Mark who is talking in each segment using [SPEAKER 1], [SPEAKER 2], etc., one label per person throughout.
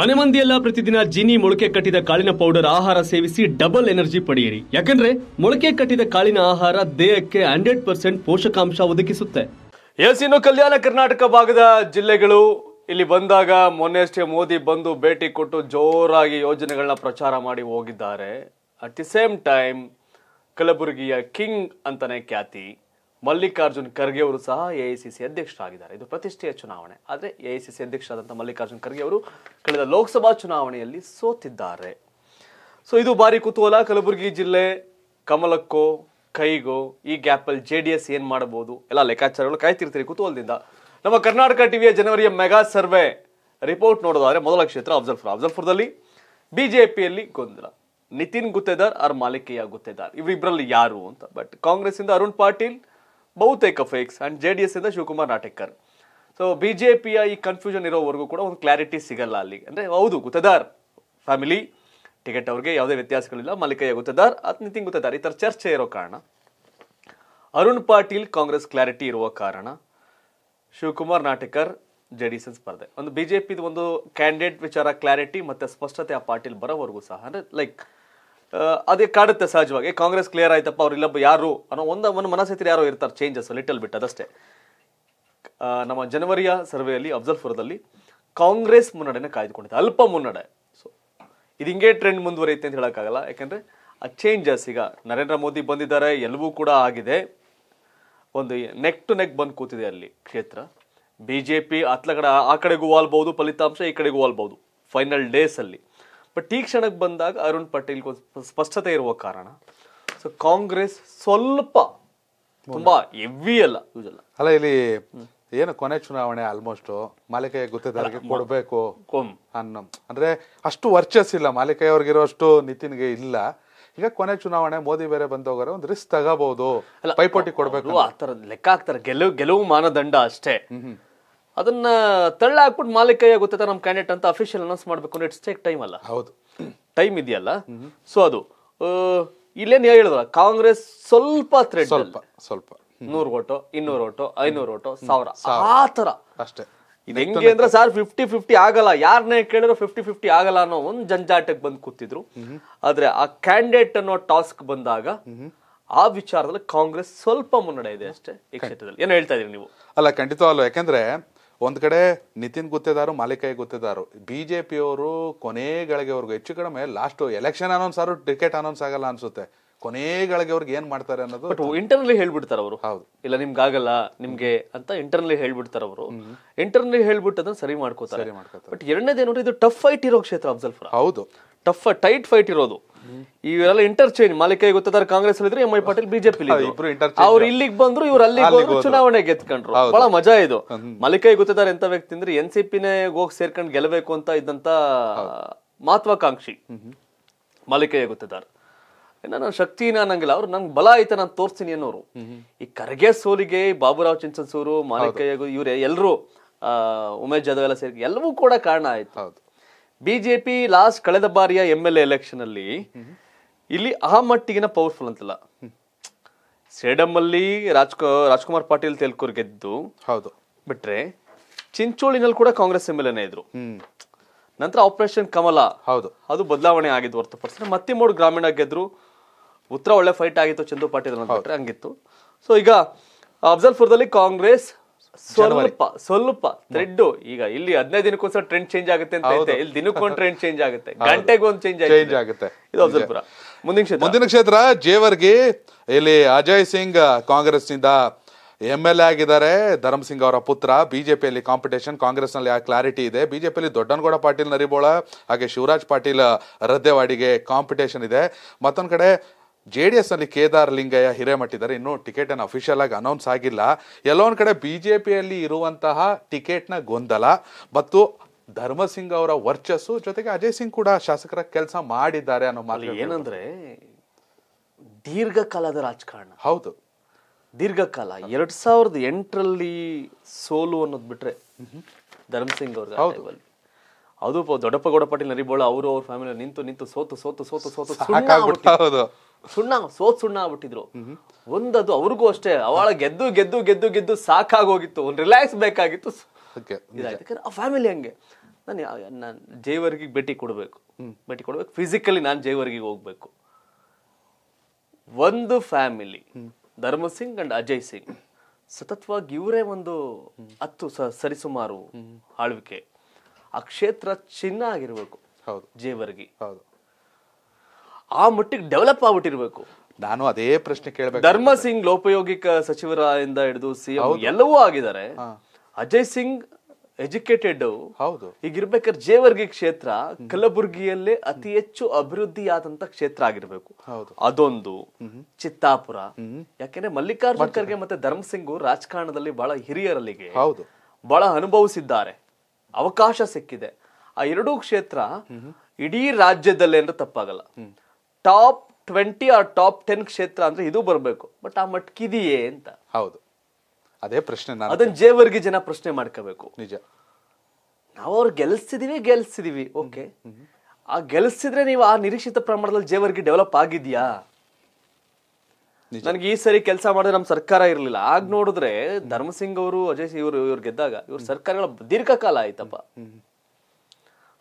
[SPEAKER 1] ಮನೆ ಮಂದಿಯೆಲ್ಲ ಪ್ರತಿದಿನ ಜಿನಿ ಮೊಳಕೆ ಕಟ್ಟಿದ ಕಾಳಿನ ಪೌಡರ್ ಆಹಾರ ಸೇವಿಸಿ ಡಬಲ್ ಎನರ್ಜಿ ಪಡೆಯಿರಿ ಯಾಕಂದ್ರೆ ಮೊಳಕೆ ಕಟ್ಟಿದ ಕಾಳಿನ ಆಹಾರ ದೇಹಕ್ಕೆ ಹಂಡ್ರೆಡ್ ಪರ್ಸೆಂಟ್ ಪೋಷಕಾಂಶ ಒದಗಿಸುತ್ತೆ ಎಸ್ ಕಲ್ಯಾಣ ಕರ್ನಾಟಕ ಭಾಗದ ಜಿಲ್ಲೆಗಳು ಇಲ್ಲಿ ಬಂದಾಗ ಮೊನ್ನೆಯಷ್ಟೇ ಮೋದಿ ಬಂದು ಭೇಟಿ ಕೊಟ್ಟು ಜೋರಾಗಿ ಯೋಜನೆಗಳನ್ನ ಪ್ರಚಾರ ಮಾಡಿ ಹೋಗಿದ್ದಾರೆ ಅಟ್ ದಿ ಸೇಮ್ ಟೈಮ್ ಕಲಬುರಗಿಯ ಕಿಂಗ್ ಅಂತಾನೆ ಖ್ಯಾತಿ ಮಲ್ಲಿಕಾರ್ಜುನ್ ಖರ್ಗೆ ಅವರು ಸಹ ಎ ಐ ಸಿ ಸಿ ಅಧ್ಯಕ್ಷರಾಗಿದ್ದಾರೆ ಇದು ಪ್ರತಿಷ್ಠೆಯ ಚುನಾವಣೆ ಆದರೆ ಎ ಐ ಸಿ ಸಿ ಅಧ್ಯಕ್ಷರಾದಂಥ ಮಲ್ಲಿಕಾರ್ಜುನ್ ಖರ್ಗೆ ಅವರು ಕಳೆದ ಲೋಕಸಭಾ ಚುನಾವಣೆಯಲ್ಲಿ ಸೋತಿದ್ದಾರೆ ಸೊ ಇದು ಭಾರಿ ಕುತೂಹಲ ಕಲಬುರಗಿ ಜಿಲ್ಲೆ ಕಮಲಕ್ಕೋ ಕೈಗೋ ಈ ಗ್ಯಾಪಲ್ಲಿ ಜೆ ಡಿ ಎಸ್ ಏನು ಮಾಡಬಹುದು ಎಲ್ಲ ಲೆಕ್ಕಾಚಾರಗಳು ಕಾಯ್ತಿರ್ತೀರಿ ಕುತೂಹಲದಿಂದ ನಮ್ಮ ಕರ್ನಾಟಕ ಟಿವಿಯ ಜನವರಿಯ ಮೆಗಾ ಸರ್ವೆ ರಿಪೋರ್ಟ್ ನೋಡೋದಾದ್ರೆ ಮೊದಲ ಕ್ಷೇತ್ರ ಅಫ್ಜಲ್ಪುರ ಅಫ್ಜಲ್ಪುರದಲ್ಲಿ ಪಿಯಲ್ಲಿ ಗೊಂದಲ ನಿತಿನ್ ಗುತ್ತೇದಾರ್ ಆರ್ ಮಾಲಿಕೆಯ ಗುತ್ತೇದಾರ್ ಇವರಿಬ್ಬರಲ್ಲಿ ಯಾರು ಅಂತ ಬಟ್ ಕಾಂಗ್ರೆಸ್ಸಿಂದ ಅರುಣ್ ಪಾಟೀಲ್ ಬಹುತೇಕ fix and J D S ಇಂದ Shivakumar Natekar so B J ಪಿಯ ಈ ಕನ್ಫ್ಯೂಷನ್ ಇರೋವರೆಗೂ ಕೂಡ ಒಂದು ಕ್ಲಾರಿಟಿ ಸಿಗಲ್ಲ ಅಲ್ಲಿ ಅಂದರೆ ಹೌದು ಗುತದಾರ್ ಫ್ಯಾಮಿಲಿ ಟಿಕೆಟ್ ಅವ್ರಿಗೆ ಯಾವುದೇ ವ್ಯತ್ಯಾಸಗಳಿಲ್ಲ ಮಲ್ಲಿಕಯ್ಯ ಗುತದಾರ್ ಅತ್ ನಿತಿನ್ ಗುತದಾರ್ ಈ ಥರ ಚರ್ಚೆ ಇರೋ ಕಾರಣ ಅರುಣ್ ಪಾಟೀಲ್ ಕಾಂಗ್ರೆಸ್ ಕ್ಲಾರಿಟಿ ಇರುವ ಕಾರಣ Shivakumar Natekar J D S ಸ್ಪರ್ಧೆ ಒಂದು ಬಿ ಜೆ ಪಿದು ಒಂದು ಕ್ಯಾಂಡಿಡೇಟ್ ವಿಚಾರ ಕ್ಲಾರಿಟಿ ಮತ್ತು ಸ್ಪಷ್ಟತೆ ಆ ಪಾಟೀಲ್ ಬರೋವರೆಗೂ ಸಹ ಅಂದರೆ ಲೈಕ್ ಅದೇ ಕಾಡುತ್ತೆ ಸಹಜವಾಗಿ ಕಾಂಗ್ರೆಸ್ ಕ್ಲಿಯರ್ ಆಯ್ತಪ್ಪ ಅವರಿಲ್ಲ ಯಾರು ಅನ್ನೋ ಒಂದು ಒಂದು ಮನಸ್ಥಿತಿ ಯಾರೋ ಇರ್ತಾರೆ ಚೇಂಜಸ್ ಲಿಟಲ್ ಬಿಟ್ ಅದಷ್ಟೇ ನಮ್ಮ ಜನವರಿಯ ಸರ್ವೆಯಲ್ಲಿ ಅಫ್ಜಲ್ಪುರದಲ್ಲಿ ಕಾಂಗ್ರೆಸ್ ಮುನ್ನಡೆನ ಕಾಯ್ದುಕೊಂಡಿದೆ ಅಲ್ಪ ಮುನ್ನಡೆ ಸೊ ಇದು ಹಿಂಗೆ ಟ್ರೆಂಡ್ ಮುಂದುವರಿಯುತ್ತೆ ಅಂತ ಹೇಳೋಕ್ಕಾಗಲ್ಲ ಯಾಕೆಂದರೆ ಆ ಚೇಂಜಸ್ ಈಗ ನರೇಂದ್ರ ಮೋದಿ ಬಂದಿದ್ದಾರೆ ಎಲ್ಲವೂ ಕೂಡ ಆಗಿದೆ ಒಂದು ನೆಕ್ ಟು ನೆಕ್ ಬಂದು ಕೂತಿದೆ ಅಲ್ಲಿ ಕ್ಷೇತ್ರ ಬಿ ಜೆ ಪಿ ಕಡೆ ಆ ಕಡೆಗೂ ವಾಲ್ಬಹುದು ಫಲಿತಾಂಶ ಈ ಕಡೆಗೂ ವಾಲ್ಬಹುದು ಫೈನಲ್ ಡೇಸಲ್ಲಿ ಬಟ್ ಈ ಕ್ಷಣಕ್ಕೆ ಬಂದಾಗ ಅರುಣ್ ಪಟೇಲ್ ಸ್ಪಷ್ಟತೆ ಇರುವ ಕಾರಣ ಸೊ ಕಾಂಗ್ರೆಸ್ ಸ್ವಲ್ಪ ತುಂಬಾ ಹೆವಿ ಅಲ್ಲ
[SPEAKER 2] ಅಲ್ಲ ಇಲ್ಲಿ ಏನು ಕೊನೆ ಚುನಾವಣೆ ಆಲ್ಮೋಸ್ಟ್ ಮಾಲಿಕೆ ಗುತ್ತೇದಾರಿಗೆ ಕೊಡಬೇಕು ಅನ್ನೋ ಅಂದ್ರೆ ಅಷ್ಟು ವರ್ಚಸ್ ಇಲ್ಲ ಮಾಲಿಕೆ ಅವ್ರಿಗಿರೋಷ್ಟು ನಿತಿನ್ಗೆ ಇಲ್ಲ ಈಗ ಕೊನೆ ಚುನಾವಣೆ ಮೋದಿ ಬೇರೆ ಬಂದೋಗಾರ ಒಂದು ರಿಸ್ಕ್ ತಗಬಹುದು ಪೈಪೋಟಿ ಕೊಡಬೇಕು ಆ ತರ ಲೆಕ್ಕ ಹಾಕ್ತಾರೆ ಗೆಲುವು ಗೆಲುವು
[SPEAKER 1] ಮಾನದಂಡ ಅಷ್ಟೇ ಅದನ್ನ ತಳ್ಳ ಹಾಕ್ಬಿಟ್ಟು ಮಾಲಿಕಯ್ಯ ಗೊತ್ತಾಯ್ತಾ ನಮ್ಮ ಕ್ಯಾಂಡಿಡೇಟ್ ಅಂತ ಅಫಿಷಿಯಲ್ ಅನೌನ್ಸ್ ಮಾಡಬೇಕು ಇಟ್ಸ್ ಟೇಕ್ ಟೈಮ್ ಅಲ್ಲ ಹೌದು ಟೈಮ್ ಇದೆಯಲ್ಲ ಸೊ ಅದು ಇಲ್ಲೇನು ಹೇಳಿದ್ರ ಕಾಂಗ್ರೆಸ್ ಸ್ವಲ್ಪ ಥ್ರೆಡ್ ಸ್ವಲ್ಪ ಸ್ವಲ್ಪ ನೂರು ಓಟು ಇನ್ನೂರು ಓಟು ಐನೂರು ಓಟು ಸಾವಿರ ಆ ಥರ ಅಷ್ಟೇ ಇದು ಹೆಂಗೆ ಅಂದ್ರೆ ಸರ್ ಫಿಫ್ಟಿ ಫಿಫ್ಟಿ ಆಗಲ್ಲ ಯಾರನ್ನೇ ಕೇಳಿದ್ರು ಫಿಫ್ಟಿ ಫಿಫ್ಟಿ ಆಗಲ್ಲ ಅನ್ನೋ ಒಂದು ಜಂಜಾಟಕ್ಕೆ ಬಂದು ಕೂತಿದ್ರು ಆದ್ರೆ ಆ ಕ್ಯಾಂಡಿಡೇಟ್ ಅನ್ನೋ ಟಾಸ್ಕ್ ಬಂದಾಗ ಆ ವಿಚಾರದಲ್ಲಿ ಕಾಂಗ್ರೆಸ್ ಸ್ವಲ್ಪ ಮುನ್ನಡೆ ಇದೆ ಅಷ್ಟೇ ಈ ಕ್ಷೇತ್ರದಲ್ಲಿ ಏನು ಹೇಳ್ತಾ ಇದೀರಿ ನೀವು
[SPEAKER 2] ಅಲ್ಲ ಖಂಡಿತವಲ್ಲ ಯಾಕಂದ್ರೆ ಒಂದು ಕಡೆ ನಿತಿನ್ ಗುತ್ತೇದಾರು ಮಾಲಿಕಾಯಿ ಗುತ್ತೇದಾರು ಬಿ ಜೆ ಪಿಯವರು ಕೊನೆಗಳಿಗೆವರೆಗೂ ಹೆಚ್ಚು ಕಡಿಮೆ ಲಾಸ್ಟ್ ಎಲೆಕ್ಷನ್ ಅನೌನ್ಸ್ ಆದ್ರೂ ಟಿಕೆಟ್ ಅನೌನ್ಸ್ ಆಗಲ್ಲ ಅನ್ಸುತ್ತೆ ಅವ್ರಿಗೆ ಏನ್ ಮಾಡ್ತಾರೆ ಅನ್ನೋದು
[SPEAKER 1] ಬಟ್ ಇಂಟರ್ನಲಿ ಹೇಳ್ಬಿಡ್ತಾರೆ ಅವರು ಹೌದು ಇಲ್ಲ ನಿಮ್ಗೆ ಆಗಲ್ಲ ನಿಮ್ಗೆ ಅಂತ ಇಂಟರ್ನಲಿ ಹೇಳ್ಬಿಡ್ತಾರೆ ಅವರು ಇಂಟರ್ನಲಿ ಹೇಳ್ಬಿಟ್ಟು ಅದನ್ನ ಸರಿ ಮಾಡ್ಕೋತಾರೆ ಬಟ್ ಎರಡನೇದೇನು ಇದು ಟಫ್ ಫೈಟ್ ಇರೋ ಕ್ಷೇತ್ರ ಅಫ್ಜಲ್ಪುರ ಹೌದು ಟಫ್ ಟೈಟ್ ಫೈಟ್ ಇರೋದು ಇವರೆಲ್ಲ ಇಂಟರ್ಚೇಂಜ್ ಮಾಲಿಕಾಯಿ ಗೊತ್ತದಾರ ಕಾಂಗ್ರೆಸ್ ಇದ್ರೆ ಎಂ ಐ ಪಾಟೀಲ್ ಬಿಜೆಪಿ ಅವ್ರು ಇಲ್ಲಿಗೆ ಬಂದ್ರು ಇವ್ರು ಅಲ್ಲಿ ಚುನಾವಣೆ ಗೆದ್ಕೊಂಡ್ರು ಬಹಳ ಮಜಾ ಇದು ಮಾಲಿಕಾಯಿ ಗೊತ್ತಿದ್ದಾರೆ ಎಂತ ವ್ಯಕ್ತಿ ಅಂದ್ರೆ ಎನ್ ಸಿ ನೇ ಹೋಗಿ ಸೇರ್ಕೊಂಡು ಗೆಲ್ಲಬೇಕು ಅಂತ ಇದ್ದಂತ ಮಹತ್ವಾಕಾಂಕ್ಷಿ ಮಾಲಿಕಾಯಿ ಗೊತ್ತದಾರ್ ನನ್ನ ಶಕ್ತಿನ ಅನ್ನಂಗಿಲ್ಲ ಅವ್ರು ನಂಗೆ ಬಲ ಐತೆ ನಾನು ತೋರಿಸ್ತೀನಿ ಅನ್ನೋರು ಈ ಕರ್ಗೆ ಸೋಲಿಗೆ ಬಾಬುರಾವ್ ಚಿಂಚನ್ಸೂರು ಮಾಲಿಕಯ್ಯ ಇವ್ರೆ ಎಲ್ಲರೂ ಉಮೇಶ್ ಜಾಧವ್ ಎಲ್ಲ ಸೇರಿ ಎಲ್ಲವೂ ಕೂಡ ಕಾರಣ ಆಯ್ತು ಬಿಜೆಪಿ ಲಾಸ್ಟ್ ಕಳೆದ ಬಾರಿಯ ಎಮ್ ಎಲ್ ಎಲೆಕ್ಷನ್ ಅಲ್ಲಿ ಇಲ್ಲಿ ಆ ಮಟ್ಟಿಗಿನ ಪವರ್ಫುಲ್ ಅಂತಲ್ಲ ಸೇಡಮ್ ಅಲ್ಲಿ ರಾಜ್ಕೋ ರಾಜ್ಕುಮಾರ್ ಪಾಟೀಲ್ ತೆಲ್ಕೂರ್ ಗೆದ್ದು ಹೌದು ಬಿಟ್ರೆ ಚಿಂಚೋಳಿನಲ್ಲಿ ಕೂಡ ಕಾಂಗ್ರೆಸ್ ಎಮ್ ಎಲ್ ಎನೇ ಇದ್ರು ನಂತರ ಆಪರೇಷನ್ ಕಮಲ ಹೌದು ಅದು ಬದಲಾವಣೆ ಆಗಿದ್ದು ಹೊರತುಪಡಿಸಿದ್ರೆ ಮತ್ತೆ ಮೂರು ಗ್ರಾಮೀಣ ಗೆದ್ರು ಉತ್ತರ ಒಳ್ಳೆ ಫೈಟ್ ಆಗಿತ್ತು ಚಂದು ಪಾಟೀಲ್ ಅಂತ ಹಂಗಿತ್ತು ಸೊ ಈಗ ಅಫ್ಜಲ್ಪುರದಲ್ಲಿ ಕಾಂಗ್ರೆಸ್ ಸ್ವಲ್ಪ ಸ್ವಲ್ಪ ಥ್ರೆಡ್ ಈಗ ಇಲ್ಲಿ ಹದಿನೈದು ದಿನಕ್ಕೊಂದ್ಸಲ ಟ್ರೆಂಡ್ ಚೇಂಜ್ ಆಗುತ್ತೆ ಅಂತ ಐತೆ ಇಲ್ಲಿ ದಿನಕ್ಕೊಂದು ಟ್ರೆಂಡ್ ಚೇಂಜ್ ಆಗುತ್ತೆ ಗಂಟೆಗೊಂದು ಚೇಂಜ್ ಆಗುತ್ತೆ
[SPEAKER 2] ಮುಂದಿನ ಕ್ಷೇತ್ರ ಮುಂದಿನ ಕ್ಷೇತ್ರ ಜೇವರ್ಗಿ ಇಲ್ಲಿ ಅಜಯ್ ಸಿಂಗ್ ಕಾಂಗ್ರೆಸ್ ನಿಂದ ಎಂ ಎಲ್ ಎ ಆಗಿದ್ದಾರೆ ಧರ್ಮಸಿಂಗ್ ಅವರ ಪುತ್ರ ಬಿಜೆಪಿಯಲ್ಲಿ ಕಾಂಪಿಟೇಷನ್ ಕಾಂಗ್ರೆಸ್ ನಲ್ಲಿ ಆ ಕ್ಲಾರಿಟಿ ಇದೆ ಬಿಜೆಪಿಯಲ್ಲಿ ದೊಡ್ಡನಗೌಡ ಪಾಟೀಲ್ ನರಿಬೋಳ ಹಾಗೆ ಶಿವರಾಜ್ ಪಾಟೀಲ್ ರದ್ದೆವಾಡಿಗೆ ಕಾಂಪಿಟೇಷನ್ ಇದೆ ಮತ್ತೊಂದು ಕಡೆ ಜೆ ಡಿ ನಲ್ಲಿ ಕೇದಾರ್ ಲಿಂಗಯ್ಯ ಹಿರೇಮಟ್ಟಿದ್ದಾರೆ ಇನ್ನು ಟಿಕೆಟ್ ಅನ್ನು ಅಫಿಷಿಯಲ್ ಆಗಿ ಅನೌನ್ಸ್ ಆಗಿಲ್ಲ ಎಲ್ಲೊಂದ್ ಕಡೆ ಬಿಜೆಪಿಯಲ್ಲಿ ಇರುವಂತಹ ಟಿಕೆಟ್ ನ ಗೊಂದಲ ಮತ್ತು ಧರ್ಮಸಿಂಗ್ ಅವರ ವರ್ಚಸ್ಸು ಜೊತೆಗೆ ಅಜಯ್ ಸಿಂಗ್ ಕೂಡ ಶಾಸಕರ ಕೆಲಸ ಮಾಡಿದ್ದಾರೆ ಅನ್ನೋ ಮಾತು ಏನಂದ್ರೆ ದೀರ್ಘಕಾಲದ ರಾಜಕಾರಣ ಹೌದು ದೀರ್ಘಕಾಲ ಎರಡ್ ಸಾವಿರದ ಎಂಟರಲ್ಲಿ
[SPEAKER 1] ಸೋಲು ಅನ್ನೋದು ಬಿಟ್ರೆ ಧರ್ಮಸಿಂಗ್ ಅವ್ರ ಹೌದು ಅದು ದೊಡ್ಡಪ್ಪಗೌಡ ಪಾಟೀಲ್ ನರಿಬೋಳ ಅವರು ಅವ್ರ ಫ್ಯಾಮಿಲಿ ನಿಂತು ನಿಂತು ಸೋತು ಸೋತು ಸೋತು ಸೋತು ಸುಣ್ಣ ಸೋತ್ ಸುಣ್ಣ ಆಗ್ಬಿಟ್ಟಿದ್ರು ಒಂದದು ಅವ್ರಿಗೂ ಅಷ್ಟೇ ಅವಳ ಗೆದ್ದು ಗೆದ್ದು ಗೆದ್ದು ಗೆದ್ದು ಸಾಕಾಗೋಗಿತ್ತು ಒಂದು ರಿಲ್ಯಾಕ್ಸ್ ಬೇಕಾಗಿತ್ತು ಯಾಕಂದ್ರೆ ಆ ಫ್ಯಾಮಿಲಿ ಹಂಗೆ ನಾನು ನಾನು ಜೈವರ್ಗಿಗೆ ಭೇಟಿ ಕೊಡಬೇಕು ಭೇಟಿ ಕೊಡಬೇಕು ಫಿಸಿಕಲಿ ನಾನು ಜೈವರ್ಗಿಗೆ ಹೋಗ್ಬೇಕು ಒಂದು ಫ್ಯಾಮಿಲಿ ಧರ್ಮ ಸಿಂಗ್ ಅಂಡ್ ಅಜಯ್ ಸಿಂಗ್ ಸತತವಾಗಿ ಇವರೇ ಒಂದು ಹತ್ತು ಸರಿಸುಮಾರು ಆಳ್ವಿಕೆ ಆ ಕ್ಷೇತ್ರ ಚಿನ್ನ
[SPEAKER 2] ಆಗಿರ್ಬೇಕು ಹೌದು ಜೇವರ್ಗಿ ಹೌದು ಆ ಮಟ್ಟಿಗೆ ಡೆವಲಪ್ ಆಗ್ಬಿಟ್ಟಿರ್ಬೇಕು ನಾನು ಅದೇ ಪ್ರಶ್ನೆ ಕೇಳಬೇಕು ಧರ್ಮ
[SPEAKER 1] ಸಿಂಗ್ ಲೋಪಯೋಗಿಕ ಸಚಿವರಿಂದ ಹಿಡಿದು ಸಿ ಎಲ್ಲವೂ ಆಗಿದ್ದಾರೆ ಅಜಯ್ ಸಿಂಗ್ ಎಜುಕೇಟೆಡ್ ಹೌದು ಈಗ ಇರ್ಬೇಕಾದ್ರೆ ಜೇವರ್ಗಿ ಕ್ಷೇತ್ರ ಕಲಬುರಗಿಯಲ್ಲೇ ಅತಿ ಹೆಚ್ಚು ಅಭಿವೃದ್ಧಿ ಆದಂತ ಕ್ಷೇತ್ರ ಆಗಿರ್ಬೇಕು ಅದೊಂದು ಚಿತ್ತಾಪುರ ಯಾಕೆಂದ್ರೆ ಮಲ್ಲಿಕಾರ್ಜುನ್ ಖರ್ಗೆ ಮತ್ತೆ ಧರ್ಮ ಸಿಂಗ್ ರಾಜಕಾರಣದಲ್ಲಿ ಬಹಳ ಹಿರಿಯರಲ್ಲಿಗೆ ಹೌದು ಬಹಳ ಅನುಭವಿಸಿದ್ದಾರೆ ಅವಕಾಶ ಸಿಕ್ಕಿದೆ ಆ ಎರಡೂ ಕ್ಷೇತ್ರ ಇಡೀ ರಾಜ್ಯದಲ್ಲೇ ಅಂದ್ರೆ ತಪ್ಪಾಗಲ್ಲ top twenty or top ten ಕ್ಷೇತ್ರ ಅಂದ್ರೆ ಇದು ಬರಬೇಕು ಬಟ್ ಆ ಮಟ್ಕಿದೆಯೇ ಅಂತ
[SPEAKER 2] ಹೌದು ಅದೇ ಪ್ರಶ್ನೆ ನಾನು ಅದನ್ನ
[SPEAKER 1] ಜೇವರ್ಗಿ ಜನ ಪ್ರಶ್ನೆ ಮಾಡ್ಕೋಬೇಕು ನಿಜ ನಾವು ಅವ್ರು ಗೆಲ್ಸಿದೀವಿ ಗೆಲ್ಸಿದೀವಿ ಓಕೆ ಆ ಗೆಲ್ಸಿದ್ರೆ ನೀವು ಆ ನಿರೀಕ್ಷಿತ ಪ್ರಮಾಣದಲ್ಲಿ ಜೇವರ್ಗಿ ಡೆವಲಪ್ ಆಗಿದ್ಯಾ ನನಗೆ ಈ ಸರಿ ಕೆಲಸ ಮಾಡಿದ್ರೆ ನಮ್ಮ ಸರ್ಕಾರ ಇರಲಿಲ್ಲ ಆಗ ನೋಡಿದ್ರೆ ಧರ್ಮಸಿಂಗ್ ಅವರು ಅಜಯ್ ಸಿಂಗ್ ಇವರು ಇವ್ರು ಗೆದ್ದಾಗ ಇವ್ರ ಸರ್ಕಾರಗಳ ದೀರ್ಘಕಾಲ ಆಯ್ತಪ್ಪ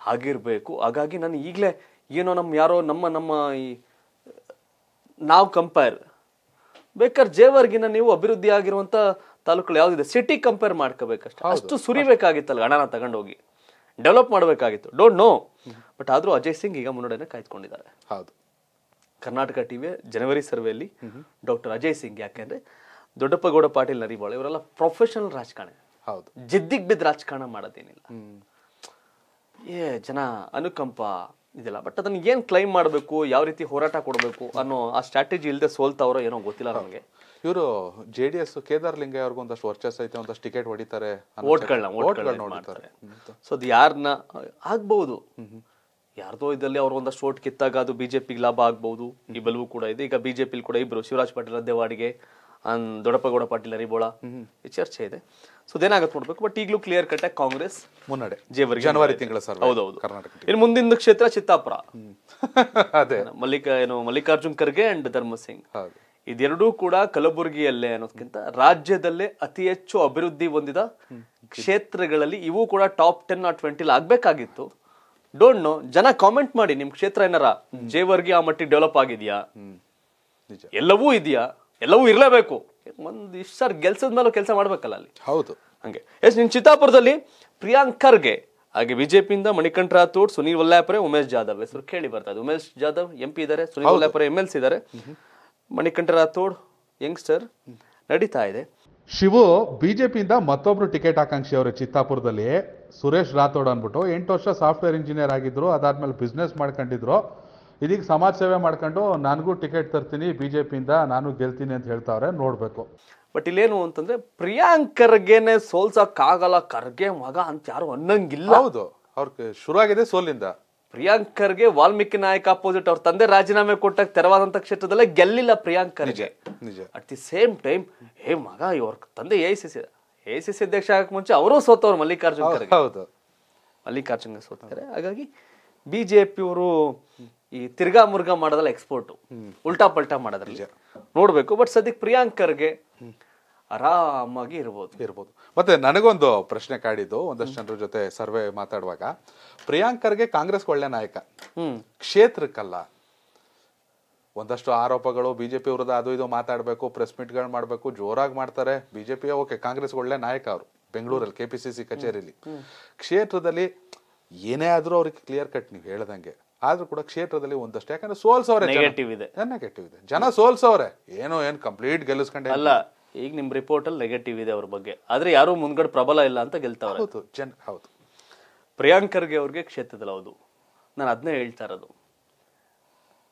[SPEAKER 1] ಹಾಗಿರ್ಬೇಕು ಹಾಗಾಗಿ ನಾನು ಈಗಲೇ ಏನೋ ನಮ್ಮ ಯಾರೋ ನಮ್ಮ ನಮ್ಮ ಈ ನಾವು ಕಂಪೇರ್ ಬೇಕಾದ್ರೆ ಜೇವರ್ಗಿನ ನೀವು ಅಭಿವೃದ್ಧಿ ಆಗಿರುವಂಥ ತಾಲೂಕುಗಳು ಯಾವುದಿದೆ ಸಿಟಿ ಕಂಪೇರ್ ಮಾಡ್ಕೋಬೇಕಷ್ಟೇ ಅಷ್ಟು ಸುರಿಬೇಕಾಗಿತ್ತಲ್ಲ ಹಣನ ತಗೊಂಡೋಗಿ ಡೆವಲಪ್ ಮಾಡಬೇಕಾಗಿತ್ತು ಡೋಂಟ್ ನೋ ಬಟ್ ಆದರೂ ಅಜಯ್ ಸಿಂಗ್ ಈಗ ಮುನ್ನಡೆಯನ್ನು ಕಾಯ್ದುಕೊಂಡಿದ್ದಾರೆ ಹೌದು ಕರ್ನಾಟಕ ಟಿವಿಯ ಜನವರಿ ಸರ್ವೆಯಲ್ಲಿ ಡಾಕ್ಟರ್ ಅಜಯ್ ಸಿಂಗ್ ಯಾಕೆಂದ್ರೆ ದೊಡ್ಡಪ್ಪಗೌಡ ಪಾಟೀಲ್ ನರಿಬಾಳು ಇವರೆಲ್ಲ ಪ್ರೊಫೆಷನಲ್ ರಾಜಕಾರಣಿ ಹೌದು ಜಿದ್ದಿಗೆ ಬಿದ್ದ ರಾಜಕಾರಣ ಮಾಡೋದೇನಿಲ್ಲ ಏ ಜನ ಅನುಕಂಪ ಇದಿಲ್ಲ ಬಟ್ ಅದನ್ನ ಏನ್ ಕ್ಲೈಮ್ ಮಾಡಬೇಕು ಯಾವ ರೀತಿ ಹೋರಾಟ ಕೊಡಬೇಕು ಅನ್ನೋ ಆ
[SPEAKER 2] ಸ್ಟ್ರಾಟಜಿ ಇಲ್ಲದೆ ಸೋಲ್ತಾವ್ರ ಏನೋ ಗೊತ್ತಿಲ್ಲ ನಮಗೆ ಇವರು J D S Kedar Lingayya ಅವ್ರಿಗೆ ಒಂದಷ್ಟು ವರ್ಚಸ್ ಐತೆ ಒಂದಷ್ಟು ಟಿಕೆಟ್ ಹೊಡಿತಾರೆ ನೋಡ್ತಾರೆ ಸೊ ಅದು ಯಾರನ್ನ ಆಗ್ಬಹುದು
[SPEAKER 1] ಯಾರ್ದೋ ಇದರಲ್ಲಿ ಅವ್ರ ಒಂದಷ್ಟು ಓಟ್ ಕಿತ್ತಾಗ ಅದು ಬಿಜೆಪಿಗೆ ಲಾಭ ಆಗ್ಬಹುದು ಇಬ್ಬಲವೂ ಕೂಡ ಇದೆ ಈಗ ಬಿಜೆಪಿ ಕೂಡ ಇಬ್ರು ಶಿವರಾಜ್ ಪಾಟೀಲ್ ರದ್ದೇವಾಡಿಗೆ ದೊಡ್ಡಪ್ಪಗೌಡ ಪಾಟೀಲ್ ಅರಿಬೋಳ ಚರ್ಚೆ ಇದೆ ಸೊ ಅದೇನಾಗುತ್ತೆ ನೋಡ್ಬೇಕು ಬಟ್ ಈಗಲೂ ಕ್ಲಿಯರ್ ಕಟ್ ಆಗಿ ಕಾಂಗ್ರೆಸ್ ಮುನ್ನಡೆ ಜೇವರ್ಗಿ ಜನವರಿ ತಿಂಗಳ ಸರ್ ಹೌದೌದು ಕರ್ನಾಟಕ ಇನ್ನು ಮುಂದಿನ ಕ್ಷೇತ್ರ ಚಿತ್ತಾಪುರ ಅದೇ ಮಲ್ಲಿಕ ಏನು ಮಲ್ಲಿಕಾರ್ಜುನ್ ಖರ್ಗೆ ಅಂಡ್ ಧರ್ಮಸಿಂಗ್ ಇದೆರಡೂ ಕೂಡ ಕಲಬುರಗಿಯಲ್ಲೇ ಅನ್ನೋದಕ್ಕಿಂತ ರಾಜ್ಯದಲ್ಲೇ ಅತಿ ಹೆಚ್ಚು ಅಭಿವೃದ್ಧಿ ಹೊಂದಿದ ಕ್ಷೇತ್ರಗಳಲ್ಲಿ ಇವು ಕೂಡ ಟಾಪ್ ಟೆನ್ ಆ ಟ್ವೆಂಟಿಲ್ ಆಗ್ಬೇಕಾಗಿತ್ತು ಡೋಂಟ್ ನೋ ಜನ ಕಾಮೆಂಟ್ ಮಾಡಿ ನಿಮ್ ಕ್ಷೇತ್ರ ಏನಾರ ಜೇವರ್ಗಿ ಆ ಮಟ್ಟಿಗೆ ಡೆವಲಪ್ ಆಗಿದ್ಯಾ ಎಲ್ಲವೂ ಇದೆಯಾ ಎಲ್ಲವೂ ಇರಲೇಬೇಕು ಒಂದು ಇಷ್ಟು ಸರ್ ಗೆಲ್ಸದ ಮೇಲೆ ಕೆಲಸ ಮಾಡ್ಬೇಕಲ್ಲ ಅಲ್ಲಿ ಹೌದು ಹಂಗೆ ಎಸ್ ನಿನ್ ಚಿತ್ತಾಪುರದಲ್ಲಿ ಪ್ರಿಯಾಂಕ್ ಖರ್ಗೆ ಹಾಗೆ ಬಿಜೆಪಿಯಿಂದ ಮಣಿಕಂಠ ರಾಥೋಡ್ ಸುನೀಲ್ ವಲ್ಲಾಯಪುರ ಉಮೇಶ್ ಜಾಧವ್ ಹೆಸರು ಕೇಳಿ ಬರ್ತಾ ಇದೆ ಉಮೇಶ್ ಜಾಧವ್ ಎಂ ಪಿ ಇದಾರೆ Sunil Vallayapur M L C ಇದಾರೆ ಮಣಿಕಂಠ ರಾಥೋಡ್ ಯಂಗ್ಸ್ಟರ್ ನಡೀತಾ ಇದೆ
[SPEAKER 2] ಶಿವು ಬಿಜೆಪಿಯಿಂದ ಮತ್ತೊಬ್ರು ಟಿಕೆಟ್ ಆಕಾಂಕ್ಷಿ ಅವರು ಚಿತ್ತಾಪುರದಲ್ಲಿ ಸುರೇಶ್ ರಾಥೋಡ್ ಅಂದ್ಬಿಟ್ಟು ಎಂಟು ವರ್ಷ ಸಾಫ್ಟ್ವೇರ್ ಇಂಜಿನಿಯರ್ ಆಗಿದ್ರು ಅದಾದ್ಮೇಲೆ ಬಿಸ್ನೆಸ್ ಮಾಡ್ಕೊಂಡಿದ್ರು ಇದೀಗ ಸಮಾಜ ಸೇವೆ ಮಾಡ್ಕೊಂಡು ನನಗೂ ಟಿಕೆಟ್ ತರ್ತೀನಿ ಬಿ ಜೆ ಪಿಯಿಂದ ನಾನು ಗೆಲ್ತೀನಿ ಅಂತ ಹೇಳ್ತಾವ್ರೆ ನೋಡಬೇಕು ಬಟ್ ಇಲ್ಲೇನು ಅಂತಂದ್ರೆ ಪ್ರಿಯಾಂಕರ್ಗೆನೇ
[SPEAKER 1] ಸೋಲ್ಸಕ್ಕಾಗಲ್ಲ ಖರ್ಗೆ ಮಗ ಅಂತ ಯಾರು ಅನ್ನಂಗಿಲ್ಲ ಹೌದು ಅವ್ರಿಗೆ ಶುರು ಆಗಿದೆ ಸೋಲಿಂದ ಪ್ರಿಯಾಂಕರ್ಗೆ ವಾಲ್ಮೀಕಿ ನಾಯಕ ಅಪೋಸಿಟ್ ಅವ್ರ ತಂದೆ ರಾಜೀನಾಮೆ ಕೊಟ್ಟಾಗ ತೆರವಾದಂತ ಕ್ಷೇತ್ರದಲ್ಲೇ ಗೆಲ್ಲಿಲ್ಲ ಪ್ರಿಯಾಂಕರ್ ನಿಜ ನಿಜ ಅಟ್ ದಿ ಸೇಮ್ ಟೈಮ್ ಹೇ ಮಗ ಇವ್ರ ತಂದೆ A C C A C C ಅಧ್ಯಕ್ಷ ಆಗಕ್ ಮುಂಚೆ ಅವರು ಸೋತವ್ರು ಮಲ್ಲಿಕಾರ್ಜುನ್ ಹೌದು ಮಲ್ಲಿಕಾರ್ಜುನ್ ಸೋತಾರೆ ಹಾಗಾಗಿ ಬಿ ಜೆ ಈ ತಿರ್ಗಾ ಮುರ್ಗಾ ಮಾಡೋದಲ್ಲ ಎಕ್ಸ್ಪೋರ್ಟು ಉಲ್ಟಾ ಪಲ್ಟಾ
[SPEAKER 2] ಮಾಡೋದ್ರಲ್ಲಿ ನೋಡ್ಬೇಕು ಬಟ್ ಸದ್ಯಕ್ಕೆ ಪ್ರಿಯಾಂಕರ್ಗೆ ಆರಾಮಾಗಿ ಇರ್ಬೋದು ಇರ್ಬೋದು ಮತ್ತೆ ನನಗೊಂದು ಪ್ರಶ್ನೆ ಕಾಡಿದ್ದು ಒಂದಷ್ಟು ಜನರ ಜೊತೆ ಸರ್ವೆ ಮಾತಾಡುವಾಗ ಪ್ರಿಯಾಂಕರ್ಗೆ ಕಾಂಗ್ರೆಸ್ ಒಳ್ಳೆ ನಾಯಕ ಕ್ಷೇತ್ರಕ್ಕಲ್ಲ ಒಂದಷ್ಟು ಆರೋಪಗಳು ಬಿಜೆಪಿ ವಿರುದ್ಧ ಅದು ಇದು ಮಾತಾಡಬೇಕು ಪ್ರೆಸ್ ಮೀಟ್ಗಳು ಮಾಡಬೇಕು ಜೋರಾಗಿ ಮಾಡ್ತಾರೆ ಬಿಜೆಪಿ ಓಕೆ ಕಾಂಗ್ರೆಸ್ ಒಳ್ಳೆ ನಾಯಕ ಅವರು ಬೆಂಗಳೂರಲ್ಲಿ ಕೆ ಪಿ ಸಿ ಸಿ ಕಚೇರಿಲಿ ಕ್ಷೇತ್ರದಲ್ಲಿ ಏನೇ ಆದರೂ ಅವ್ರಿಗೆ ಕ್ಲಿಯರ್ ಕಟ್ ನೀವು ಹೇಳ್ದಂಗೆ ಆದ್ರೂ ಕೂಡ ಕ್ಷೇತ್ರದಲ್ಲಿ ಒಂದಷ್ಟು ಯಾಕಂದ್ರೆ ಸೋಲ್ಸವ್ರೆ ನೆಗೆಟಿವ್ ಇದೆ ನೆಗೆಟಿವ್ ಇದೆ ಜನ ಸೋಲ್ಸವ್ರೆ ಏನೋ ಏನು ಕಂಪ್ಲೀಟ್ ಗೆಲ್ಲಿಸ್ಕೊಂಡೆ ಅಲ್ಲ ಈಗ ನಿಮ್ ರಿಪೋರ್ಟ್ ಅಲ್ಲಿ ನೆಗೆಟಿವ್ ಇದೆ ಅವ್ರ ಬಗ್ಗೆ
[SPEAKER 1] ಆದ್ರೆ ಯಾರು ಮುಂದ್ಗಡೆ ಪ್ರಬಲ ಇಲ್ಲ ಅಂತ ಗೆಲ್ತಾವ್ರೆ ಹೌದು ಜನ ಹೌದು ಪ್ರಿಯಾಂಕರ್ಗೆ ಅವ್ರಿಗೆ ಕ್ಷೇತ್ರದಲ್ಲಿ ಹೌದು ನಾನು ಅದನ್ನೇ ಹೇಳ್ತಾ ಇರೋದು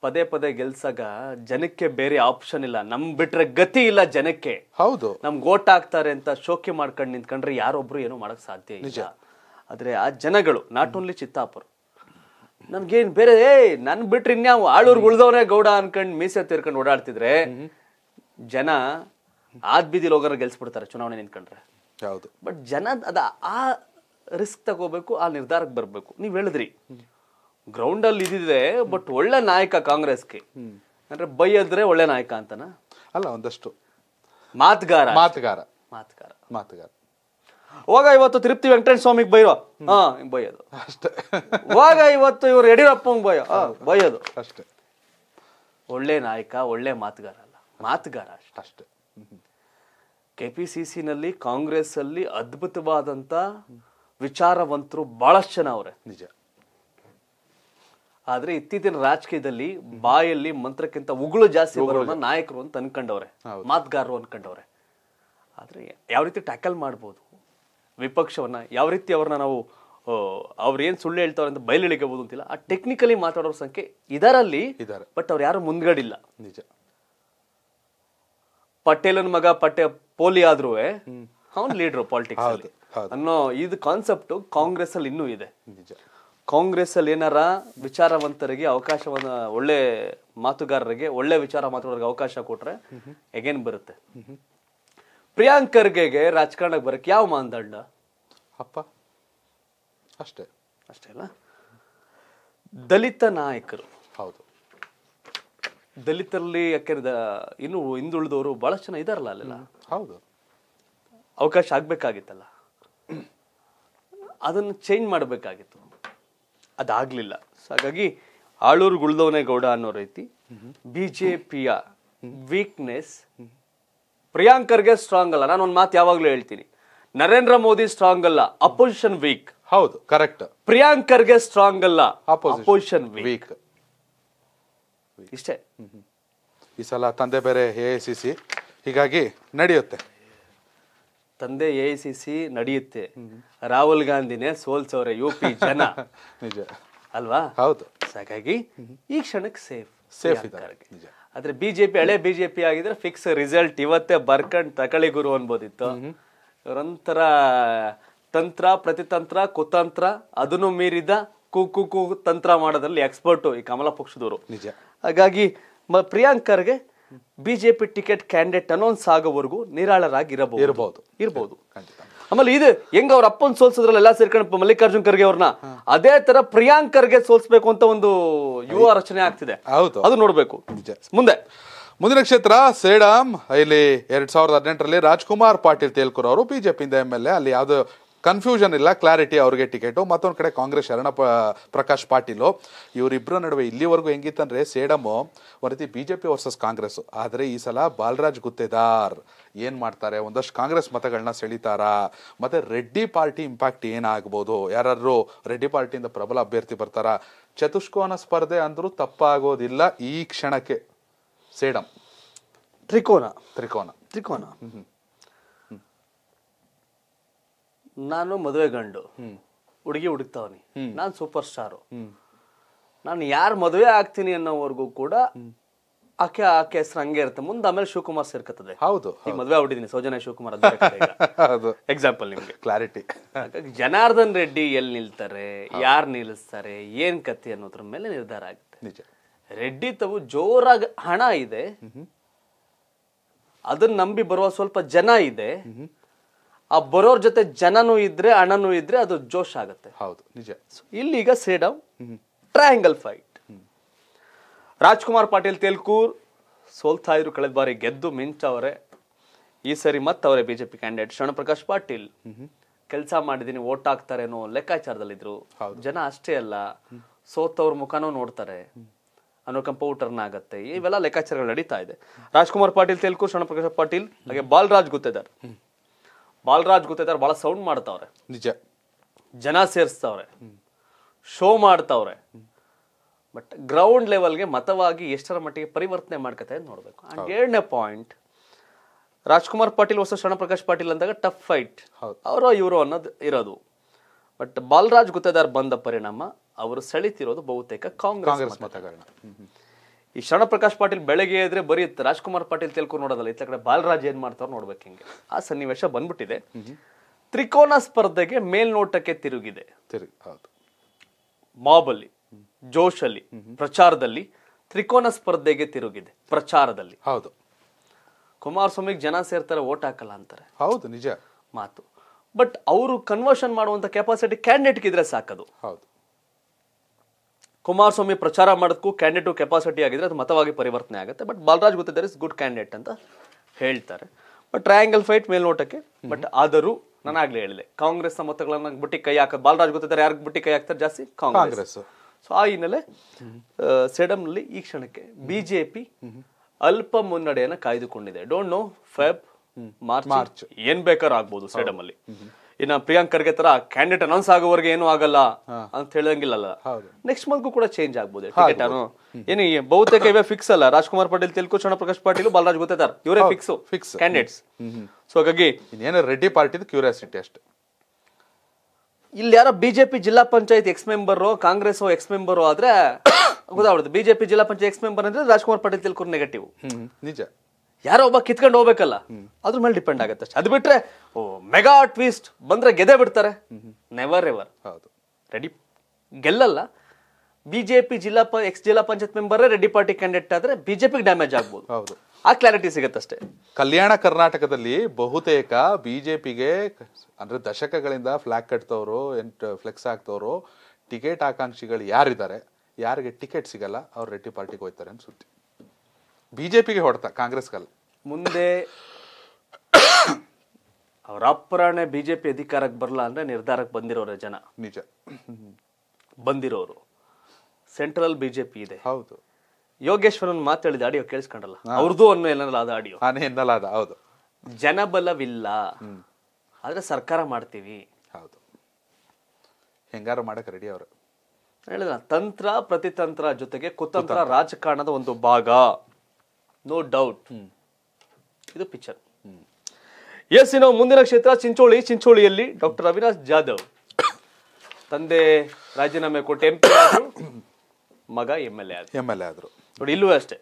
[SPEAKER 1] ಪದೇ ಪದೇ ಗೆಲ್ಸಾಗ ಜನಕ್ಕೆ ಬೇರೆ ಆಪ್ಷನ್ ಇಲ್ಲ ನಮ್ ಬಿಟ್ರೆ ಗತಿ ಇಲ್ಲ ಜನಕ್ಕೆ ಹೌದು ನಮ್ ಓಟ್ ಆಗ್ತಾರೆ ಅಂತ ಶೋಕೆ ಮಾಡ್ಕೊಂಡು ನಿಂತ್ಕೊಂಡ್ರೆ ಯಾರೊಬ್ರು ಏನೂ ಮಾಡಕ್ ಸಾಧ್ಯ ಇಲ್ಲ ಆದ್ರೆ ಆ ಜನಗಳು ನಾಟ್ ಓನ್ಲಿ ಚಿತ್ತಾಪುರ್ ನಮ್ಗೇನ್ ಬೇರೆ ಏಯ್ ನನ್ ಬಿಟ್ರಿ ಇನ್ಯಾವ ಆಳೂರು ಉಳ್ದವನೇ ಗೌಡ ಅನ್ಕಂಡ್ ಮೀಸೆ ತಿರ್ಕೊಂಡು ಓಡಾಡ್ತಿದ್ರೆ ಜನ ಆದ್ ಬೀದಿಲ್ ಹೋಗೋರ್ ಗೆಲ್ಸ್ಬಿಡ್ತಾರೆ ಚುನಾವಣೆ ನಿಂತ್ಕೊಂಡ್ರೆ ಹೌದು ಬಟ್ ಜನ ಅದ ಆ ರಿಸ್ಕ್ ತಗೋಬೇಕು ಆ ನಿರ್ಧಾರಕ್ಕೆ ಬರ್ಬೇಕು ನೀವ್ ಹೇಳಿದ್ರಿ ಗ್ರೌಂಡ್ ಅಲ್ಲಿ ಇದಿದ್ರೆ ಬಟ್ ಒಳ್ಳೆ ನಾಯಕ ಕಾಂಗ್ರೆಸ್ಗೆ ಅಂದ್ರೆ ಬೈಯದ್ರೆ ಒಳ್ಳೆ ನಾಯಕ ಅಂತನಾ ಅಲ್ಲ ಒಂದಷ್ಟು ಮಾತುಗಾರ ಮಾತುಗಾರ ಮಾತುಗಾರ ಮಾತುಗಾರ ಹೋಗ ಇವತ್ತು ತಿರುಪ್ತಿ ವೆಂಕಟೇಶ್ ಸ್ವಾಮಿಗೆ ಬೈರೋ ಹಾ ಬೈಯೋದು ಅಷ್ಟೇ ಹೋಗ ಇವತ್ತು ಇವ್ರು ಯಡಿಯೂರಪ್ಪಂಗೆ ಬಯೋ ಬೈಯೋದು ಅಷ್ಟೇ ಒಳ್ಳೆ ನಾಯಕ ಒಳ್ಳೆ ಮಾತುಗಾರ ಅಲ್ಲ ಮಾತುಗಾರ ಅಷ್ಟೇ ಅಷ್ಟೇ ಕೆ ಪಿ ಸಿ ಸಿನಲ್ಲಿ ಕಾಂಗ್ರೆಸ್ ಅಲ್ಲಿ ಅದ್ಭುತವಾದಂತ ವಿಚಾರವಂತರು ಬಹಳಷ್ಟು ಜನ ಅವ್ರೆ ನಿಜ ಆದ್ರೆ ಇತ್ತೀಚಿನ ರಾಜಕೀಯದಲ್ಲಿ ಬಾಯಲ್ಲಿ ಮಂತ್ರಕ್ಕಿಂತ ಉಗುಳು ಜಾಸ್ತಿ ನಾಯಕರು ಅಂತ ಅನ್ಕೊಂಡವ್ರೆ ಮಾತುಗಾರರು ಅನ್ಕೊಂಡವ್ರೆ ಆದ್ರೆ ಯಾವ ರೀತಿ ಟ್ಯಾಕಲ್ ಮಾಡ್ಬೋದು ವಿಪಕ್ಷವನ್ನು ಯಾವ ರೀತಿ ಅವ್ರನ್ನ ನಾವು ಏನು ಸುಳ್ಳು ಹೇಳ್ತಾವ್ರೆ ಅಂತ ಬಯಲಿಳಿಕಬಹುದು ಅಂತಿಲ್ಲ ಆ ಟೆಕ್ನಿಕಲಿ ಮಾತಾಡೋರ ಸಂಖ್ಯೆ ಇದರಲ್ಲಿ ಇದ್ದಾರೆ ಬಟ್ ಅವ್ರು ಯಾರು ಮುಂದ್ಗಡಿಲ್ಲ ನಿಜ ಪಟೇಲನ್ ಮಗ ಪಟೇ ಪೋಲಿ ಆದ್ರೂ ಅವನ್ ಲೀಡ್ರು ಪಾಲಿಟಿಕ್ಸ್ ಅನ್ನೋ ಇದು ಕಾನ್ಸೆಪ್ಟ್ ಕಾಂಗ್ರೆಸ್ ಅಲ್ಲಿ ಇನ್ನೂ ಇದೆ ನಿಜ ಕಾಂಗ್ರೆಸ್ ಅಲ್ಲಿ ಏನಾರ ವಿಚಾರವಂತರಿಗೆ ಅವಕಾಶವನ್ನ ಒಳ್ಳೆ ಮಾತುಗಾರರಿಗೆ ಒಳ್ಳೆ ವಿಚಾರ ಮಾತಾಡೋರಿಗೆ ಅವಕಾಶ ಕೊಟ್ರೆ ಎಗೇನ್ ಬರುತ್ತೆ ಪ್ರಿಯಾಂಕ್ ಖರ್ಗೆಗೆ ರಾಜಕಾರಣಕ್ಕೆ ಬರಕ್ಕೆ ಯಾವ ಮಾನದಂಡ ಅಪ್ಪ ಅಷ್ಟೇ ಅಷ್ಟೇ ಅಲ್ಲ ದಲಿತ ನಾಯಕರು ಹೌದು ದಲಿತರಲ್ಲಿ ಯಾಕೆಂದ ಇನ್ನು ಹಿಂದುಳಿದವರು ಬಹಳಷ್ಟು ಜನ ಇದಾರಲ್ಲ ಅಲ್ಲೆಲ್ಲ ಹೌದು ಅವಕಾಶ ಆಗ್ಬೇಕಾಗಿತ್ತಲ್ಲ ಅದನ್ನು ಚೇಂಜ್ ಮಾಡಬೇಕಾಗಿತ್ತು ಅದಾಗಲಿಲ್ಲ ಸೊ ಹಾಗಾಗಿ ಆಳೂರು ಗೌಡ ಅನ್ನೋ ರೀತಿ ಬಿ ಜೆ ಪಿಯ ವೀಕ್ನೆಸ್ ಪ್ರಿಯಾಂಕರ್ಗೆ ಸ್ಟ್ರಾಂಗ್ ಅಲ್ಲ ನಾನು ಒಂದು ಮಾತು ಯಾವಾಗಲೂ ಹೇಳ್ತೀನಿ ನರೇಂದ್ರ ಮೋದಿ ಸ್ಟ್ರಾಂಗ್ ಅಲ್ಲ ಅಪೋಸಿಷನ್ ವೀಕ್ ಹೌದು ಕರೆಕ್ಟ್ ಪ್ರಿಯಾಂಕರ್ಗೆ ಸ್ಟ್ರಾಂಗ್
[SPEAKER 2] ಅಲ್ಲ ಅಪೋಸಿಷನ್ ವೀಕ್ ಇಷ್ಟೇ ಈ ಸಲ ತಂದೆ ಬೇರೆ ಎ ಸಿ ಸಿ ಹೀಗಾಗಿ ನಡೆಯುತ್ತೆ ತಂದೆ ಎ
[SPEAKER 1] ಐ ಸಿ ಸಿ ನಡೆಯುತ್ತೆ ರಾಹುಲ್ ಗಾಂಧಿನೇ ಸೋಲ್ಸವ್ರೆ ಯು ಪಿ ಜನ ನಿಜ ಅಲ್ವಾ ಹೌದು ಹಾಗಾಗಿ ಈ ಕ್ಷಣಕ್ಕೆ ಸೇಫ್ ಸೇಫ್ ಇದ್ದಾರೆ ಆದ್ರೆ ಬಿಜೆಪಿ ಹಳೆ ಬಿಜೆಪಿ ಆಗಿದ್ರೆ ಫಿಕ್ಸ್ ರಿಸಲ್ಟ್ ಇವತ್ತೇ ಬರ್ಕಂಡ್ ತಕಳಿ ಗುರು ಅನ್ಬೋದಿತ್ತು ಇವರೊಂಥರ ತಂತ್ರ ಪ್ರತಿತಂತ್ರ ಕುತಂತ್ರ ಅದನ್ನು ಮೀರಿದ ಕು ಕು ತಂತ್ರ ಮಾಡೋದ್ರಲ್ಲಿ ಎಕ್ಸ್ಪರ್ಟು ಈ ಕಮಲ ಪಕ್ಷದವರು ನಿಜ ಹಾಗಾಗಿ ಮ ಪ್ರಿಯಾಂಕರ್ಗೆ ಬಿಜೆಪಿ ಟಿಕೆಟ್ ಕ್ಯಾಂಡಿಡೇಟ್ ಅನೌನ್ಸ್ ಆಗೋವರೆಗೂ ನಿರಾಳರಾಗಿರಬಹುದು ಇರಬಹುದು ಇರಬಹುದು ಖಂಡಿತ ಆಮೇಲೆ ಇದು ಹೆಂಗ ಅವ್ರ ಅಪ್ಪನ್ ಸೋಲ್ಸಿದ್ರಲ್ಲ ಎಲ್ಲಾ ಸೇರ್ಕೊಂಡು ಮಲ್ಲಿಕಾರ್ಜುನ್ ಖರ್ಗೆ ಅವ್ರನ್ನ ಅದೇ ತರ ಪ್ರಿಯಾಂಕ್ ಖರ್ಗೆ ಸೋಲ್ಸ್ಬೇಕು ಅಂತ ಒಂದು ಯುವ
[SPEAKER 2] ರಚನೆ ಆಗ್ತಿದೆ ಹೌದು ಅದು ನೋಡ್ಬೇಕು ಮುಂದೆ ಮುಂದಿನ ಕ್ಷೇತ್ರ ಸೇಡಂ ಇಲ್ಲಿ ಎರಡ್ ಸಾವಿರದ ಹದಿನೆಂಟರಲ್ಲಿ ರಾಜ್ಕುಮಾರ್ ಪಾಟೀಲ್ ತೇಲ್ಕೂರ್ ಅವರು ಬಿಜೆಪಿಯಿಂದ ಎಂ ಎಲ್ ಎ ಅಲ್ಲಿ ಯಾವ್ದು ಕನ್ಫ್ಯೂಷನ್ ಇಲ್ಲ ಕ್ಲಾರಿಟಿ ಅವ್ರಿಗೆ ಟಿಕೆಟು ಮತ್ತೊಂದು ಕಡೆ ಕಾಂಗ್ರೆಸ್ ಶರಣ ಪ್ರಕಾಶ್ ಪಾಟೀಲು ಇವರಿಬ್ಬರ ನಡುವೆ ಇಲ್ಲಿವರೆಗೂ ಹೆಂಗಿತ್ತಂದ್ರೆ ಸೇಡಮು ಒಂದು ರೀತಿ B J P versus Congress ಆದರೆ ಈ ಸಲ ಬಾಲರಾಜ್ ಗುತ್ತೇದಾರ್ ಏನು ಮಾಡ್ತಾರೆ ಒಂದಷ್ಟು ಕಾಂಗ್ರೆಸ್ ಮತಗಳನ್ನ ಸೆಳಿತಾರಾ ಮತ್ತು ರೆಡ್ಡಿ ಪಾರ್ಟಿ ಇಂಪ್ಯಾಕ್ಟ್ ಏನಾಗ್ಬೋದು ಯಾರಾದರೂ ರೆಡ್ಡಿ ಪಾರ್ಟಿಯಿಂದ ಪ್ರಬಲ ಅಭ್ಯರ್ಥಿ ಬರ್ತಾರಾ ಚತುಷ್ಕೋನ ಸ್ಪರ್ಧೆ ಅಂದರೂ ತಪ್ಪಾಗೋದಿಲ್ಲ ಈ ಕ್ಷಣಕ್ಕೆ ಸೇಡಮ್ ತ್ರಿಕೋನ ತ್ರಿಕೋನ
[SPEAKER 1] ತ್ರಿಕೋನ ನಾನು ಮದುವೆ ಗಂಡು ಹುಡುಗಿ ಹುಡುಕ್ತಾವನಿ ನಾನು ಸೂಪರ್ ಸ್ಟಾರು ನಾನು ಯಾರು ಮದುವೆ ಆಗ್ತೀನಿ ಅನ್ನೋವರೆಗೂ ಕೂಡ ಆಕೆ ಆಕೆ ಹೆಸರು ಹಂಗೆ ಇರುತ್ತೆ ಮುಂದೆ ಆಮೇಲೆ ಶಿವಕುಮಾರ್ ಸೇರ್ಕತ್ತದೆ ಹೌದು ಈಗ ಮದುವೆ ಆಗ್ಬಿಟ್ಟಿದ್ದೀನಿ ಸೌಜನ್ಯ ಶಿವಕುಮಾರ್
[SPEAKER 2] ಎಕ್ಸಾಂಪಲ್ ನಿಮ್ಗೆ ಕ್ಲಾರಿಟಿ
[SPEAKER 1] ಜನಾರ್ದನ್ ರೆಡ್ಡಿ ಎಲ್ಲಿ ನಿಲ್ತಾರೆ ಯಾರು ನಿಲ್ಲಿಸ್ತಾರೆ ಏನ್ ಕತ್ತಿ ಅನ್ನೋದ್ರ ಮೇಲೆ ನಿರ್ಧಾರ ಆಗುತ್ತೆ ನಿಜ ರೆಡ್ಡಿ ತವು ಜೋರಾಗಿ ಹಣ ಇದೆ ಅದನ್ನ ನಂಬಿ ಬರುವ ಸ್ವಲ್ಪ ಜನ ಇದೆ ಆ ಬರೋರ್ ಜೊತೆ ಜನನೂ ಇದ್ರೆ ಹಣನೂ ಇದ್ರೆ ಅದು ಜೋಶ್ ಆಗುತ್ತೆ ಹೌದು ನಿಜ ಇಲ್ಲಿ ಈಗ ಸೇಡಮ್ ಟ್ರಯಾಂಗಲ್ ಫೈಟ್ ರಾಜ್ಕುಮಾರ್ ಪಾಟೀಲ್ ತೇಲ್ಕೂರ್ ಸೋಲ್ತಾ ಇದ್ರು ಕಳೆದ ಬಾರಿ ಗೆದ್ದು ಮಿಂಚವ್ರೆ ಈ ಸರಿ ಮತ್ತೆ ಅವರೇ ಬಿಜೆಪಿ ಕ್ಯಾಂಡಿಡೇಟ್ ಶರಣ ಪ್ರಕಾಶ್ ಪಾಟೀಲ್ ಕೆಲಸ ಮಾಡಿದೀನಿ ಓಟ್ ಹಾಕ್ತಾರೇನೋ ಲೆಕ್ಕಾಚಾರದಲ್ಲಿದ್ರು ಜನ ಅಷ್ಟೇ ಅಲ್ಲ ಸೋತವ್ರ ಮುಖನೂ ನೋಡ್ತಾರೆ ಅನ್ನೋ ಕಂಪೌಟರ್ನ ಆಗತ್ತೆ ಇವೆಲ್ಲ ಲೆಕ್ಕಾಚಾರಗಳು ನಡೀತಾ ಇದೆ ರಾಜ್ಕುಮಾರ್ ಪಾಟೀಲ್ ತೇಲ್ಕೂರ್ ಶರಣ ಪ್ರಕಾಶ್ ಪಾಟೀಲ್ ಹಾಗೆ ಬಾಲ್ರಾಜ್ ಗುತ್ತೇದಾರ್ ಬಾಲರಾಜ್ ಗೊತ್ತೈತಾರೆ ಭಾಳ ಸೌಂಡ್ ಮಾಡ್ತಾವ್ರೆ ನಿಜ ಜನ ಸೇರಿಸ್ತಾವ್ರೆ ಶೋ ಮಾಡ್ತಾವ್ರೆ ಬಟ್ ಗ್ರೌಂಡ್ ಲೆವೆಲ್ಗೆ ಮತವಾಗಿ ಎಷ್ಟರ ಮಟ್ಟಿಗೆ ಪರಿವರ್ತನೆ ಮಾಡ್ಕತ್ತೆ ನೋಡಬೇಕು ಅಂಡ್ ಏಳನೇ ಪಾಯಿಂಟ್ ರಾಜ್ಕುಮಾರ್ ಪಾಟೀಲ್ ಶರಣ ಶರಣಪ್ರಕಾಶ್ ಪಾಟೀಲ್ ಅಂದಾಗ ಟಫ್ ಫೈಟ್ ಅವರು ಇವರು ಅನ್ನೋದು ಇರೋದು ಬಟ್ ಬಾಲರಾಜ್ ಗುತ್ತೇದಾರ್ ಬಂದ ಪರಿಣಾಮ ಅವರು ಸೆಳಿತಿರೋದು ಬಹುತೇಕ ಕಾಂಗ್ರೆಸ್ ಮತಗಳನ್ನ ಈ ಶರಣ ಪ್ರಕಾಶ್ ಪಾಟೀಲ್ ಬೆಳಗ್ಗೆ ಎದ್ರೆ ಬರೀ ರಾಜ್ಕುಮಾರ್ ಪಾಟೀಲ್ ತೆಲ್ಕು ನೋಡೋದಲ್ಲ ಇತ್ತ ಕಡೆ ಬಾಲರಾಜ್ ಏನ್ ಮಾಡ್ತಾರೋ ನೋಡ್ಬೇಕು ಹಿಂಗೆ ಆ ಸನ್ನಿವೇಶ ಬಂದ್ಬಿಟ್ಟಿದೆ ತ್ರಿಕೋನ ಸ್ಪರ್ಧೆಗೆ ಮೇಲ್ನೋಟಕ್ಕೆ ತಿರುಗಿದೆ ಜೋಶ್ ಅಲ್ಲಿ ಪ್ರಚಾರದಲ್ಲಿ ತ್ರಿಕೋನ ಸ್ಪರ್ಧೆಗೆ ತಿರುಗಿದೆ ಪ್ರಚಾರದಲ್ಲಿ ಹೌದು ಕುಮಾರಸ್ವಾಮಿಗೆ ಜನ ಸೇರ್ತಾರೆ ಓಟ್ ಹಾಕಲ್ಲ ಅಂತಾರೆ ಹೌದು ನಿಜ ಮಾತು ಬಟ್ ಅವರು ಕನ್ವರ್ಷನ್ ಮಾಡುವಂತ ಕೆಪಾಸಿಟಿ ಕ್ಯಾಂಡಿಡೇಟ್ ಇದ್ರೆ ಸಾಕದು ಹೌದು ಕುಮಾರಸ್ವಾಮಿ ಪ್ರಚಾರ ಮಾಡೋದಕ್ಕೂ ಕ್ಯಾಂಡಿಡೇಟ್ ಕೆಪಾಸಿಟಿ ಆಗಿದ್ರೆ ಅದು ಮತವಾಗಿ ಪರಿವರ್ತನೆ ಆಗುತ್ತೆ ಬಟ್ ಬಾಲರಾಜ್ ಗೊತ್ತಿದ್ದಾರೆ ಇಸ್ ಗುಡ್ ಕ್ಯಾಂಡಿಡೇಟ್ ಅಂತ ಹೇಳ್ತಾರೆ ಬಟ್ ಟ್ರಯಾಂಗಲ್ ಫೈಟ್ ಮೇಲ್ನೋಟಕ್ಕೆ ಬಟ್ ಆದರೂ ನಾನು ಆಗಲೇ ಹೇಳಿದೆ ಕಾಂಗ್ರೆಸ್ನ ಮತಗಳನ್ನ ಬುಟ್ಟಿ ಕೈ ಹಾಕ ಬಾಲರಾಜ್ ಗೊತ್ತಿದ್ದಾರೆ ಯಾರಿಗೆ ಬುಟ್ಟಿ ಕೈ ಹಾಕ್ತಾರೆ ಜಾಸ್ತಿ ಕಾಂಗ್ರೆಸ್ ಸೊ ಆ ಹಿನ್ನೆಲೆ ಸೆಡಮ್ನಲ್ಲಿ ಈ ಕ್ಷಣಕ್ಕೆ ಬಿಜೆಪಿ ಅಲ್ಪ ಮುನ್ನಡೆಯನ್ನು ಕಾಯ್ದುಕೊಂಡಿದೆ don't know Feb March March ಏನ್ ಬೇಕಾದ್ರೂ ಆಗ್ಬೋದು ಸೆಡಮ್ ಅಲ್ಲಿ ಇನ್ನ ಪ್ರಿಯಾಂಕ್ ಖರ್ಗೆ ತರ ಕ್ಯಾಂಡಿಡೇಟ್ ಅನೌನ್ಸ್ ಆಗೋವರೆಗೆ ಏನು ಆಗಲ್ಲ ಅಂತ ಹೇಳಂಗಿಲ್ಲ ನೆಕ್ಸ್ಟ್ ಮಂತ್ ಕೂಡ ಚೇಂಜ್ ಆಗ್ಬೋದು ಟಿಕೆಟ್ ಅನ್ನು ಏನು ಬಹುತೇಕ ಇವೆ ಫಿಕ್ಸ್ ಅಲ್ಲ ರಾಜ್ಕುಮಾರ್ ಪಾಟೀಲ್ ತೆಲುಗು ಚೋಣ ಪ್ರಕಾಶ್
[SPEAKER 2] ಪಾಟೀಲ್ ಬಾಲರಾಜ್ ಗೊತ್ತೇತಾರ ಇವರೇ ಫಿಕ್ಸ್ ಫಿಕ್ಸ್ ಕ್ಯಾಂಡಿಡೇಟ್ಸ್ ಸೊ ಹಾಗಾಗಿ ಇನ್ನೇನು ರೆಡ್ಡಿ ಪಾರ್ಟಿದು ಕ್ಯೂರಿಯಾಸಿಟಿ ಅಷ್ಟೇ
[SPEAKER 1] ಇಲ್ಲಿ ಯಾರೋ ಬಿಜೆಪಿ ಜಿಲ್ಲಾ panchayat ex member Congress ex member ಆದ್ರೆ ಗೊತ್ತಾಗ್ಬಿಡುತ್ತೆ ಬಿಜೆಪಿ ಜಿಲ್ಲಾ ಪಂಚಾಯತ್ ಎಕ್ಸ್ ಮೆಂಬರ್ ಅಂದ್ರೆ ರಾಜ್ಕುಮಾರ್ ಪಾಟೀಲ್ ತಿಲ್ಕೂರ್ ನೆಗೆಟಿವ್ ನಿಜ ಯಾರೋ ಒಬ್ಬ ಕಿತ್ಕೊಂಡು ಹೋಗ್ಬೇಕಲ್ಲ ಅದ್ರ ಮೇಲೆ ಡಿಪೆಂಡ್ ಆಗುತ್ತೆ ಅಷ್ಟೇ ಅದು ಬಿಟ್ರೆ ಓ ಮೆಗಾ ಟ್ವಿಸ್ಟ್ ಬಂದ್ರೆ ಗೆದೆ ಬಿಡ್ತಾರೆ ನೆವರ್ ಎವರ್ ಹೌದು ರೆಡಿ ಗೆಲ್ಲಲ್ಲ ಬಿಜೆಪಿ ಜಿಲ್ಲಾ ಎಕ್ಸ್ ಜಿಲ್ಲಾ panchayat member Reddy party candidate ಆದ್ರೆ ಬಿಜೆಪಿಗೆ ಡ್ಯಾಮೇಜ್ ಆಗ್ಬೋದು ಹೌದು
[SPEAKER 2] ಆ ಕ್ಲಾರಿಟಿ ಅಷ್ಟೇ ಕಲ್ಯಾಣ ಕರ್ನಾಟಕದಲ್ಲಿ ಬಹುತೇಕ ಬಿಜೆಪಿಗೆ ಅಂದ್ರೆ ದಶಕಗಳಿಂದ ಫ್ಲಾಗ್ ಕಟ್ತವ್ರು ಫ್ಲೆಕ್ಸ್ ಹಾಕ್ತವ್ರು ಟಿಕೆಟ್ ಆಕಾಂಕ್ಷಿಗಳು ಯಾರಿದ್ದಾರೆ ಯಾರಿಗೆ ಟಿಕೆಟ್ ಸಿಗಲ್ಲ ಅವ್ರು ರೆಡ್ಡಿ ಪಾರ್ಟಿಗೆ ಹೋಗ್ತಾರೆ ಅಂತ ಸುದ್ದಿ ಬಿಜೆಪಿಗೆ ಹೊಡೆತ ಕಾಂಗ್ರೆಸ್ಗಲ್ಲ ಮುಂದೆ ಅವರ ಅಪ್ಪರಾಣೆ
[SPEAKER 1] ಬಿ ಜೆ ಪಿ ಅಧಿಕಾರಕ್ಕೆ ಬರಲ್ಲ ಅಂದರೆ ನಿರ್ಧಾರಕ್ಕೆ ಬಂದಿರೋರೆ ಜನ ನಿಜ ಬಂದಿರೋರು ಸೆಂಟ್ರಲ್ ಬಿ ಜೆ ಪಿ ಇದೆ ಹೌದು ಯೋಗೇಶ್ವರನ್ ಮಾತಾಡಿದ ಆಡಿಯೋ ಕೇಳಿಸ್ಕೊಂಡಲ್ಲ ಅವ್ರದ್ದು ಅನ್ನೋ ಎನ್ನಲಾದ ಆಡಿಯೋ ಎನ್ನಲಾದ ಹೌದು ಜನಬಲವಿಲ್ಲ ಆದರೆ ಸರ್ಕಾರ ಮಾಡ್ತೀವಿ ಹೌದು ಹೆಂಗಾರು ಮಾಡಕ್ಕೆ ರೆಡಿ ಅವರು ಹೇಳಿದ ತಂತ್ರ ಪ್ರತಿತಂತ್ರ ಜೊತೆಗೆ ಕುತಂತ್ರ ರಾಜಕಾರಣದ ಒಂದು ಭಾಗ ನೋ ಡೌಟ್ ಇದು ಪಿಕ್ಚರ್ ಎಸ್ ಇನ್ನು ಮುಂದಿನ ಕ್ಷೇತ್ರ ಚಿಂಚೋಳಿ ಚಿಂಚೋಳಿಯಲ್ಲಿ ಡಾಕ್ಟರ್ ಅವಿನಾಶ್ ಜಾಧವ್ ತಂದೆ ರಾಜೀನಾಮೆ ಕೊಟ್ಟು ಎಂ ಪಿ ಮಗ ಎಮ್ ಎಲ್ ಎ
[SPEAKER 2] ಆದ್ರು ಎಮ್ ಎಲ್ ಎ ಆದರು
[SPEAKER 1] ನೋಡಿ ಇಲ್ಲೂ ಅಷ್ಟೇ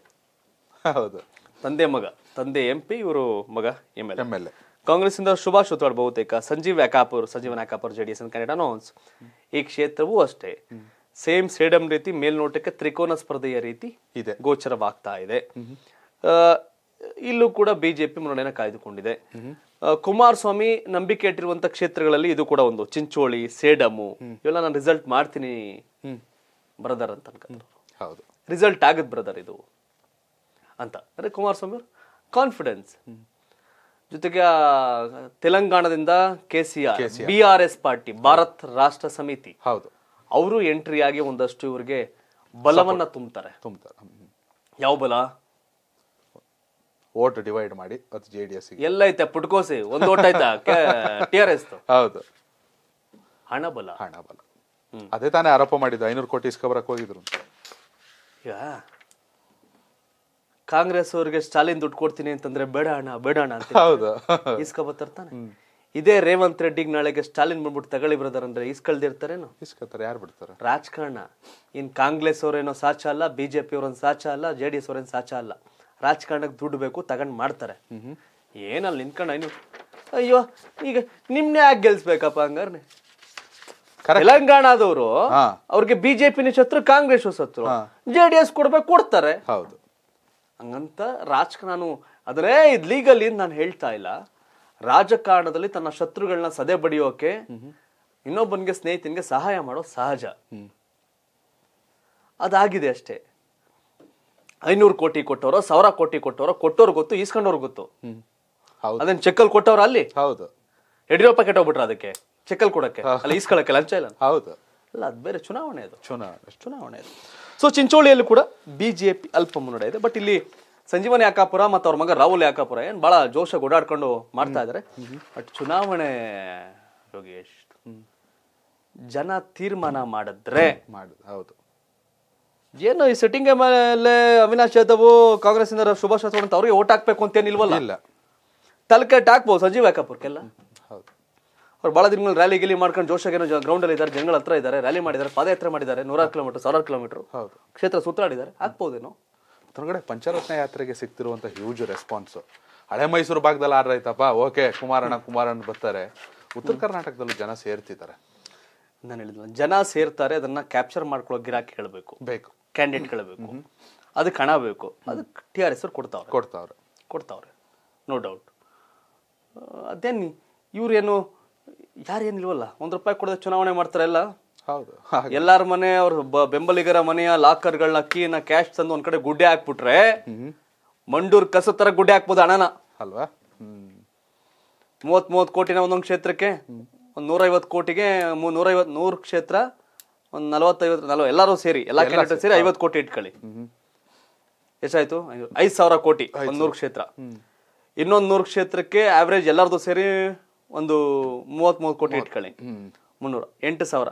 [SPEAKER 1] ಹೌದು ತಂದೆ ಮಗ ತಂದೆ ಎಂ ಪಿ ಇವರು ಮಗ M L M L A ಕಾಂಗ್ರೆಸ್ಸಿಂದ ಸುಭಾಷ್ ಬಹುತೇಕ ಸಂಜೀವ್ ಯಾಕಾಪುರ್ ಸಂಜೀವನ್ Yakapur J D S announce ಈ ಕ್ಷೇತ್ರವೂ ಅಷ್ಟೇ ಸೇಮ್ ಸೇಡಮ್ ರೀತಿ ಮೇಲ್ನೋಟಕ್ಕೆ ತ್ರಿಕೋನ ಸ್ಪರ್ಧೆಯ ರೀತಿ ಇದೆ ಗೋಚರವಾಗ್ತಾ ಇದೆ ಇಲ್ಲೂ ಕೂಡ ಬಿಜೆಪಿ ಮುನ್ನಡೆಯನ್ನು ಕಾಯ್ದುಕೊಂಡಿದೆ ಕುಮಾರಸ್ವಾಮಿ ನಂಬಿಕೆ ಇಟ್ಟಿರುವಂತ ಕ್ಷೇತ್ರಗಳಲ್ಲಿ ಇದು ಕೂಡ ಒಂದು ಚಿಂಚೋಳಿ ಸೇಡಮು ಇವೆಲ್ಲ ನಾನು ರಿಸಲ್ಟ್ ಮಾಡ್ತೀನಿ ಬ್ರದರ್ ಅಂತ ಹೌದು ರಿಸಲ್ಟ್ ಆಗದ್ ಬ್ರದರ್ ಇದು ಅಂತ ಅಂದ್ರೆ ಕುಮಾರಸ್ವಾಮಿ ಅವರು ಕಾನ್ಫಿಡೆನ್ಸ್ ಜೊತೆಗೆ ತೆಲಂಗಾಣದಿಂದ K C R B R S party Bharat Rashtra Samiti ಹೌದು ಅವರು ಎಂಟ್ರಿ ಆಗಿ ಒಂದಷ್ಟು
[SPEAKER 2] ಇವರಿಗೆ ಬಲವನ್ನ
[SPEAKER 1] ತುಂಬುತ್ತಾರೆ ಯಾವ ಬಲ
[SPEAKER 2] ಓಟ್ ಡಿವೈಡ್ ಮಾಡಿ ಮತ್ತೆ ಜೆ ಡಿ ಎಸ್
[SPEAKER 1] ಎಲ್ಲ ಐತೆ ಪುಟ್ಕೋಸಿ ಒಂದು ಓಟ್ ಆಯ್ತಾ ಟಿ ಆರ್ ಎಸ್ ಹೌದು ಹಣಬಲ ಹಣಬಲ
[SPEAKER 2] ಅದೇ ತಾನೇ ಆರೋಪ ಮಾಡಿದ್ದು ಐನೂರು ಕೋಟಿ ಇಸ್ಕೊಬರಕ್ಕೆ ಹೋಗಿದ್ರು
[SPEAKER 1] ಕಾಂಗ್ರೆಸ್ ಅವರಿಗೆ ಸ್ಟಾಲಿನ್ ದುಡ್ಡು ಕೊಡ್ತೀನಿ ಅಂತಂದ್ರೆ ಬೇಡ ಅಣ್ಣ ಬೇಡ ಅಣ್ಣ ಅಂತ ಹೌದು ಇಸ್ಕೊಬತ್ತಾನೆ ಇದೇ ರೇವಂತ್ ರೆಡ್ಡಿಗೆ ನಾಳೆಗೆ ಸ್ಟಾಲಿನ್ ಬಂದ್ಬಿಟ್ಟು ತಗೊಳ್ಳಿ ಬ್ರದರ್ ಅಂದ್ರೆ ಇಸ್ಕಳ್ದಿರ್ತಾರೇನು ಇಸ್ಕೊತಾರೆ ಯಾರು ಬಿಡ್ತಾರೆ ರಾಜಕಾರಣ ಇನ್ ಕಾಂಗ್ರೆಸ್ ಅವರೇನೋ ಸಾಚ ಅಲ್ಲ ಬಿಜೆಪಿ ಅವ್ರೇನು ಸಾಚ ಅಲ್ಲ ಜೆ ಡಿ ಎಸ್ ಅವ್ರೇನು ಸಾಚ ಅಲ್ಲ ರಾಜಕಾರಣಕ್ಕೆ ದುಡ್ಡು ಬೇಕು ತಗೊಂಡು ಮಾಡ್ತಾರೆ ಏನಲ್ಲಿ ನಿಂತ್ಕೊಂಡ ನೀವು ಅಯ್ಯೋ ಈಗ ನಿಮ್ನೇ ಯಾಕೆ ಗೆಲ್ಸ್ಬೇಕಪ್ಪ ಹಂಗಾರೆ ತೆಲಂಗಾಣದವರು ಅವ್ರಿಗೆ ಬಿಜೆಪಿನ ಶತ್ರು ಕಾಂಗ್ರೆಸ್ ಶತ್ರು ಜೆ ಡಿ ಎಸ್ ಕೊಡ್ಬೇಕು ಕೊಡ್ತಾರೆ ಹೌದು ಹಂಗಂತ ರಾಜಕಾರಣ ನಾನು ಅದರೇ ಇದು ಲೀಗಲಿ ನಾನು ಹೇಳ್ತಾ ಇಲ್ಲ ರಾಜಕಾರಣದಲ್ಲಿ ತನ್ನ ಶತ್ರುಗಳನ್ನ ಸದೆ ಬಡಿಯೋಕೆ ಇನ್ನೊಬ್ಬನಿಗೆ ಸ್ನೇಹಿತನಿಗೆ ಸಹಾಯ ಮಾಡೋ ಸಹಜ ಅದಾಗಿದೆ ಅಷ್ಟೇ ಐನೂರು ಕೋಟಿ ಕೊಟ್ಟವರು ಸಾವಿರ ಕೋಟಿ ಕೊಟ್ಟವರು ಕೊಟ್ಟವ್ರು ಗೊತ್ತು ಈಸ್ಕೊಂಡವ್ರು ಗೊತ್ತು ಹೌದು ಅದನ್ನ ಚೆಕ್ಕಲ್ ಕೊಟ್ಟವ್ರ ಅಲ್ಲಿ ಹೌದು ಯಡಿಯೂರಪ್ಪ ಕೆಟ್ಟೋಗ್ಬಿಟ್ರ ಅದಕ್ಕೆ ಚೆಕ್ಕಲ್ಲಿ ಕೊಡಕ್ಕೆ ಅಲ್ಲಿ ಈಸ್ಕೊಳಕ್ಕೆ ಲಂಚ ಇಲ್ಲ ಹೌದು ಅಲ್ಲ ಅದು ಬೇರೆ ಚುನಾವಣೆ ಅದು ಚುನಾವಣೆ ಚುನಾವಣೆ ಅದು ಸೊ ಚಿಂಚೋಳಿಯಲ್ಲಿ ಕೂಡ ಬಿಜೆಪಿ ಅಲ್ಪ ಮುನ್ನಡೆ ಇದೆ ಬಟ್ ಇಲ್ಲಿ ಸಂಜೀವನ್ ಯಾಕಾಪುರ ಮತ್ತು ಅವ್ರ ಮಗ ರಾಹುಲ್ ಯಾಕಾಪುರ ಏನು ಭಾಳ ಜೋಶ ಓಡಾಡ್ಕೊಂಡು ಮಾಡ್ತಾ ಇದ್ದಾರೆ ಬಟ್ ಚುನಾವಣೆ ಯೋಗೇಶ್ ಜನ ತೀರ್ಮಾನ ಮಾಡಿದ್ರೆ ಹೌದು ಏನು ಈ ಸೆಟ್ಟಿಂಗ್ ಮೇಲೆ ಅವಿನಾಶ್ ಯಾದವ್ ಕಾಂಗ್ರೆಸ್ ಇಂದ ಸುಭಾಷ್ ಅಂತ ಅವ್ರಿಗೆ ಓಟ್ ಹಾಕ್ಬೇಕು ಇಲ್ವಲ್ಲ ಇಲ್ಲ ತಲೆಕೆಟ್ ಹಾಕ್ಬೋದು ಸಂಜೀವ್ ಯಾಕಪ್ಪರ್ಕೆಲ್ಲ ಅವ್ರು ಭಾಳ ದಿನಗಳು ರ್ಯಾಲಿ ಗಿಲಿ ಮಾಡ್ಕೊಂಡು ಗ್ರೌಂಡ್ ಅಲ್ಲಿ ಇದ್ದಾರೆ ಜನಗಳ ಹತ್ರ ಇದ್ದಾರೆ ರ್ಯಾಲಿ ಮಾಡಿದ್ದಾರೆ ಪಾದಯಾತ್ರೆ ಮಾಡಿದ್ದಾರೆ ನೂರಾರು ಕಿಲೋಮೀಟರ್ ಸಾವಿರಾರು ಕಿಲೋಮೀಟರ್ ಹೌದು ಕ್ಷೇತ್ರ ಸುತ್ತಾಡಿದ್ದಾರೆ ಹಾಕ್ಬೋದೇನೋ
[SPEAKER 2] ಹೊರಗಡೆ ಪಂಚರತ್ನ ಯಾತ್ರೆಗೆ ಸಿಕ್ತಿರುವಂತ ಹ್ಯೂಜ್ ರೆಸ್ಪಾನ್ಸು ಹಳೆ ಮೈಸೂರು ಭಾಗದಲ್ಲಿ ಆರ್ ಓಕೆ ಕುಮಾರಣ್ಣ ಕುಮಾರಣ್ಣ ಬರ್ತಾರೆ ಉತ್ತರ ಕರ್ನಾಟಕದಲ್ಲೂ ಜನ ಸೇರ್ತಿದ್ದಾರೆ ನಾನು ಹೇಳಿದ್ನಲ್ಲ ಜನ ಸೇರ್ತಾರೆ ಅದನ್ನ ಕ್ಯಾಪ್ಚರ್ ಮಾಡ್ಕೊಳ್ಳೋ
[SPEAKER 1] ಗಿರಾಕಿ ಹೇಳಬೇಕು ಬೇಕು ಕ್ಯಾಂಡಿಡೇಟ್ಗಳು ಬೇಕು ಅದಕ್ಕೆ ಹಣ ಬೇಕು ಅದಕ್ಕೆ ಟಿ ಆರ್ ಎಸ್ ಅವ್ರು ಕೊಡ್ತಾವ್ರೆ ಕೊಡ್ತಾವ್ರೆ ಕೊಡ್ತಾವ್ರೆ ನೋ ಡೌಟ್ ಅದೇನು ಇವ್ರೇನು ಯಾರೇನಿಲ್ವಲ್ಲ ಒಂದು ರೂಪಾಯಿ ಕೊಡದೆ ಚುನಾವಣೆ ಮಾಡ್ತಾರೆ ಎಲ್ಲ ಹೌದು ಎಲ್ಲರ ಮನೆ ಅವ್ರ ಬೆಂಬಲಿಗರ ಮನೆಯ ಲಾಕರ್ಗಳನ್ನ ಕೀನ ಕ್ಯಾಶ್ ತಂದು ಒಂದ್ ಕಡೆ ಗುಡ್ಡೆ ಹಾಕ್ಬಿಟ್ರೆ ಮಂಡೂರ್ ಕಸ ತರ ಗುಡ್ಡೆ ಹಾಕ್ಬೋದು ಹಣನ ಅಲ್ವಾ ಮೂವತ್ ಮೂವತ್ ಕೋಟಿನ ಒಂದೊಂದು ಕ್ಷೇತ್ರಕ್ಕೆ ಒಂದ್ ನೂರೈವತ್ತು ಕೋಟಿಗೆ ನೂರೈವತ್ ನೂರು ಕ್ಷೇತ್ರ ಒಂದು ನಲವತ್ತೈವತ್ತು ನಲ್ವ ಎಲ್ಲರೂ ಸೇರಿ ಎಲ್ಲ ಕ್ಯಾಂಡಿಡೇಟ್ ಸೇರಿ ಐವತ್ತು ಕೋಟಿ ಇಟ್ಕೊಳ್ಳಿ ಎಷ್ಟಾಯ್ತು ಐದು ಸಾವಿರ ಕೋಟಿ ಒಂದು ನೂರು ಕ್ಷೇತ್ರ ಇನ್ನೊಂದು ನೂರು ಕ್ಷೇತ್ರಕ್ಕೆ ಆವ್ರೇಜ್ ಎಲ್ಲರದು ಸೇರಿ ಒಂದು ಮೂವತ್ತ್ ಕೋಟಿ ಇಟ್ಕೊಳ್ಳಿ ಮುನ್ನೂರ ಎಂಟು ಸಾವಿರ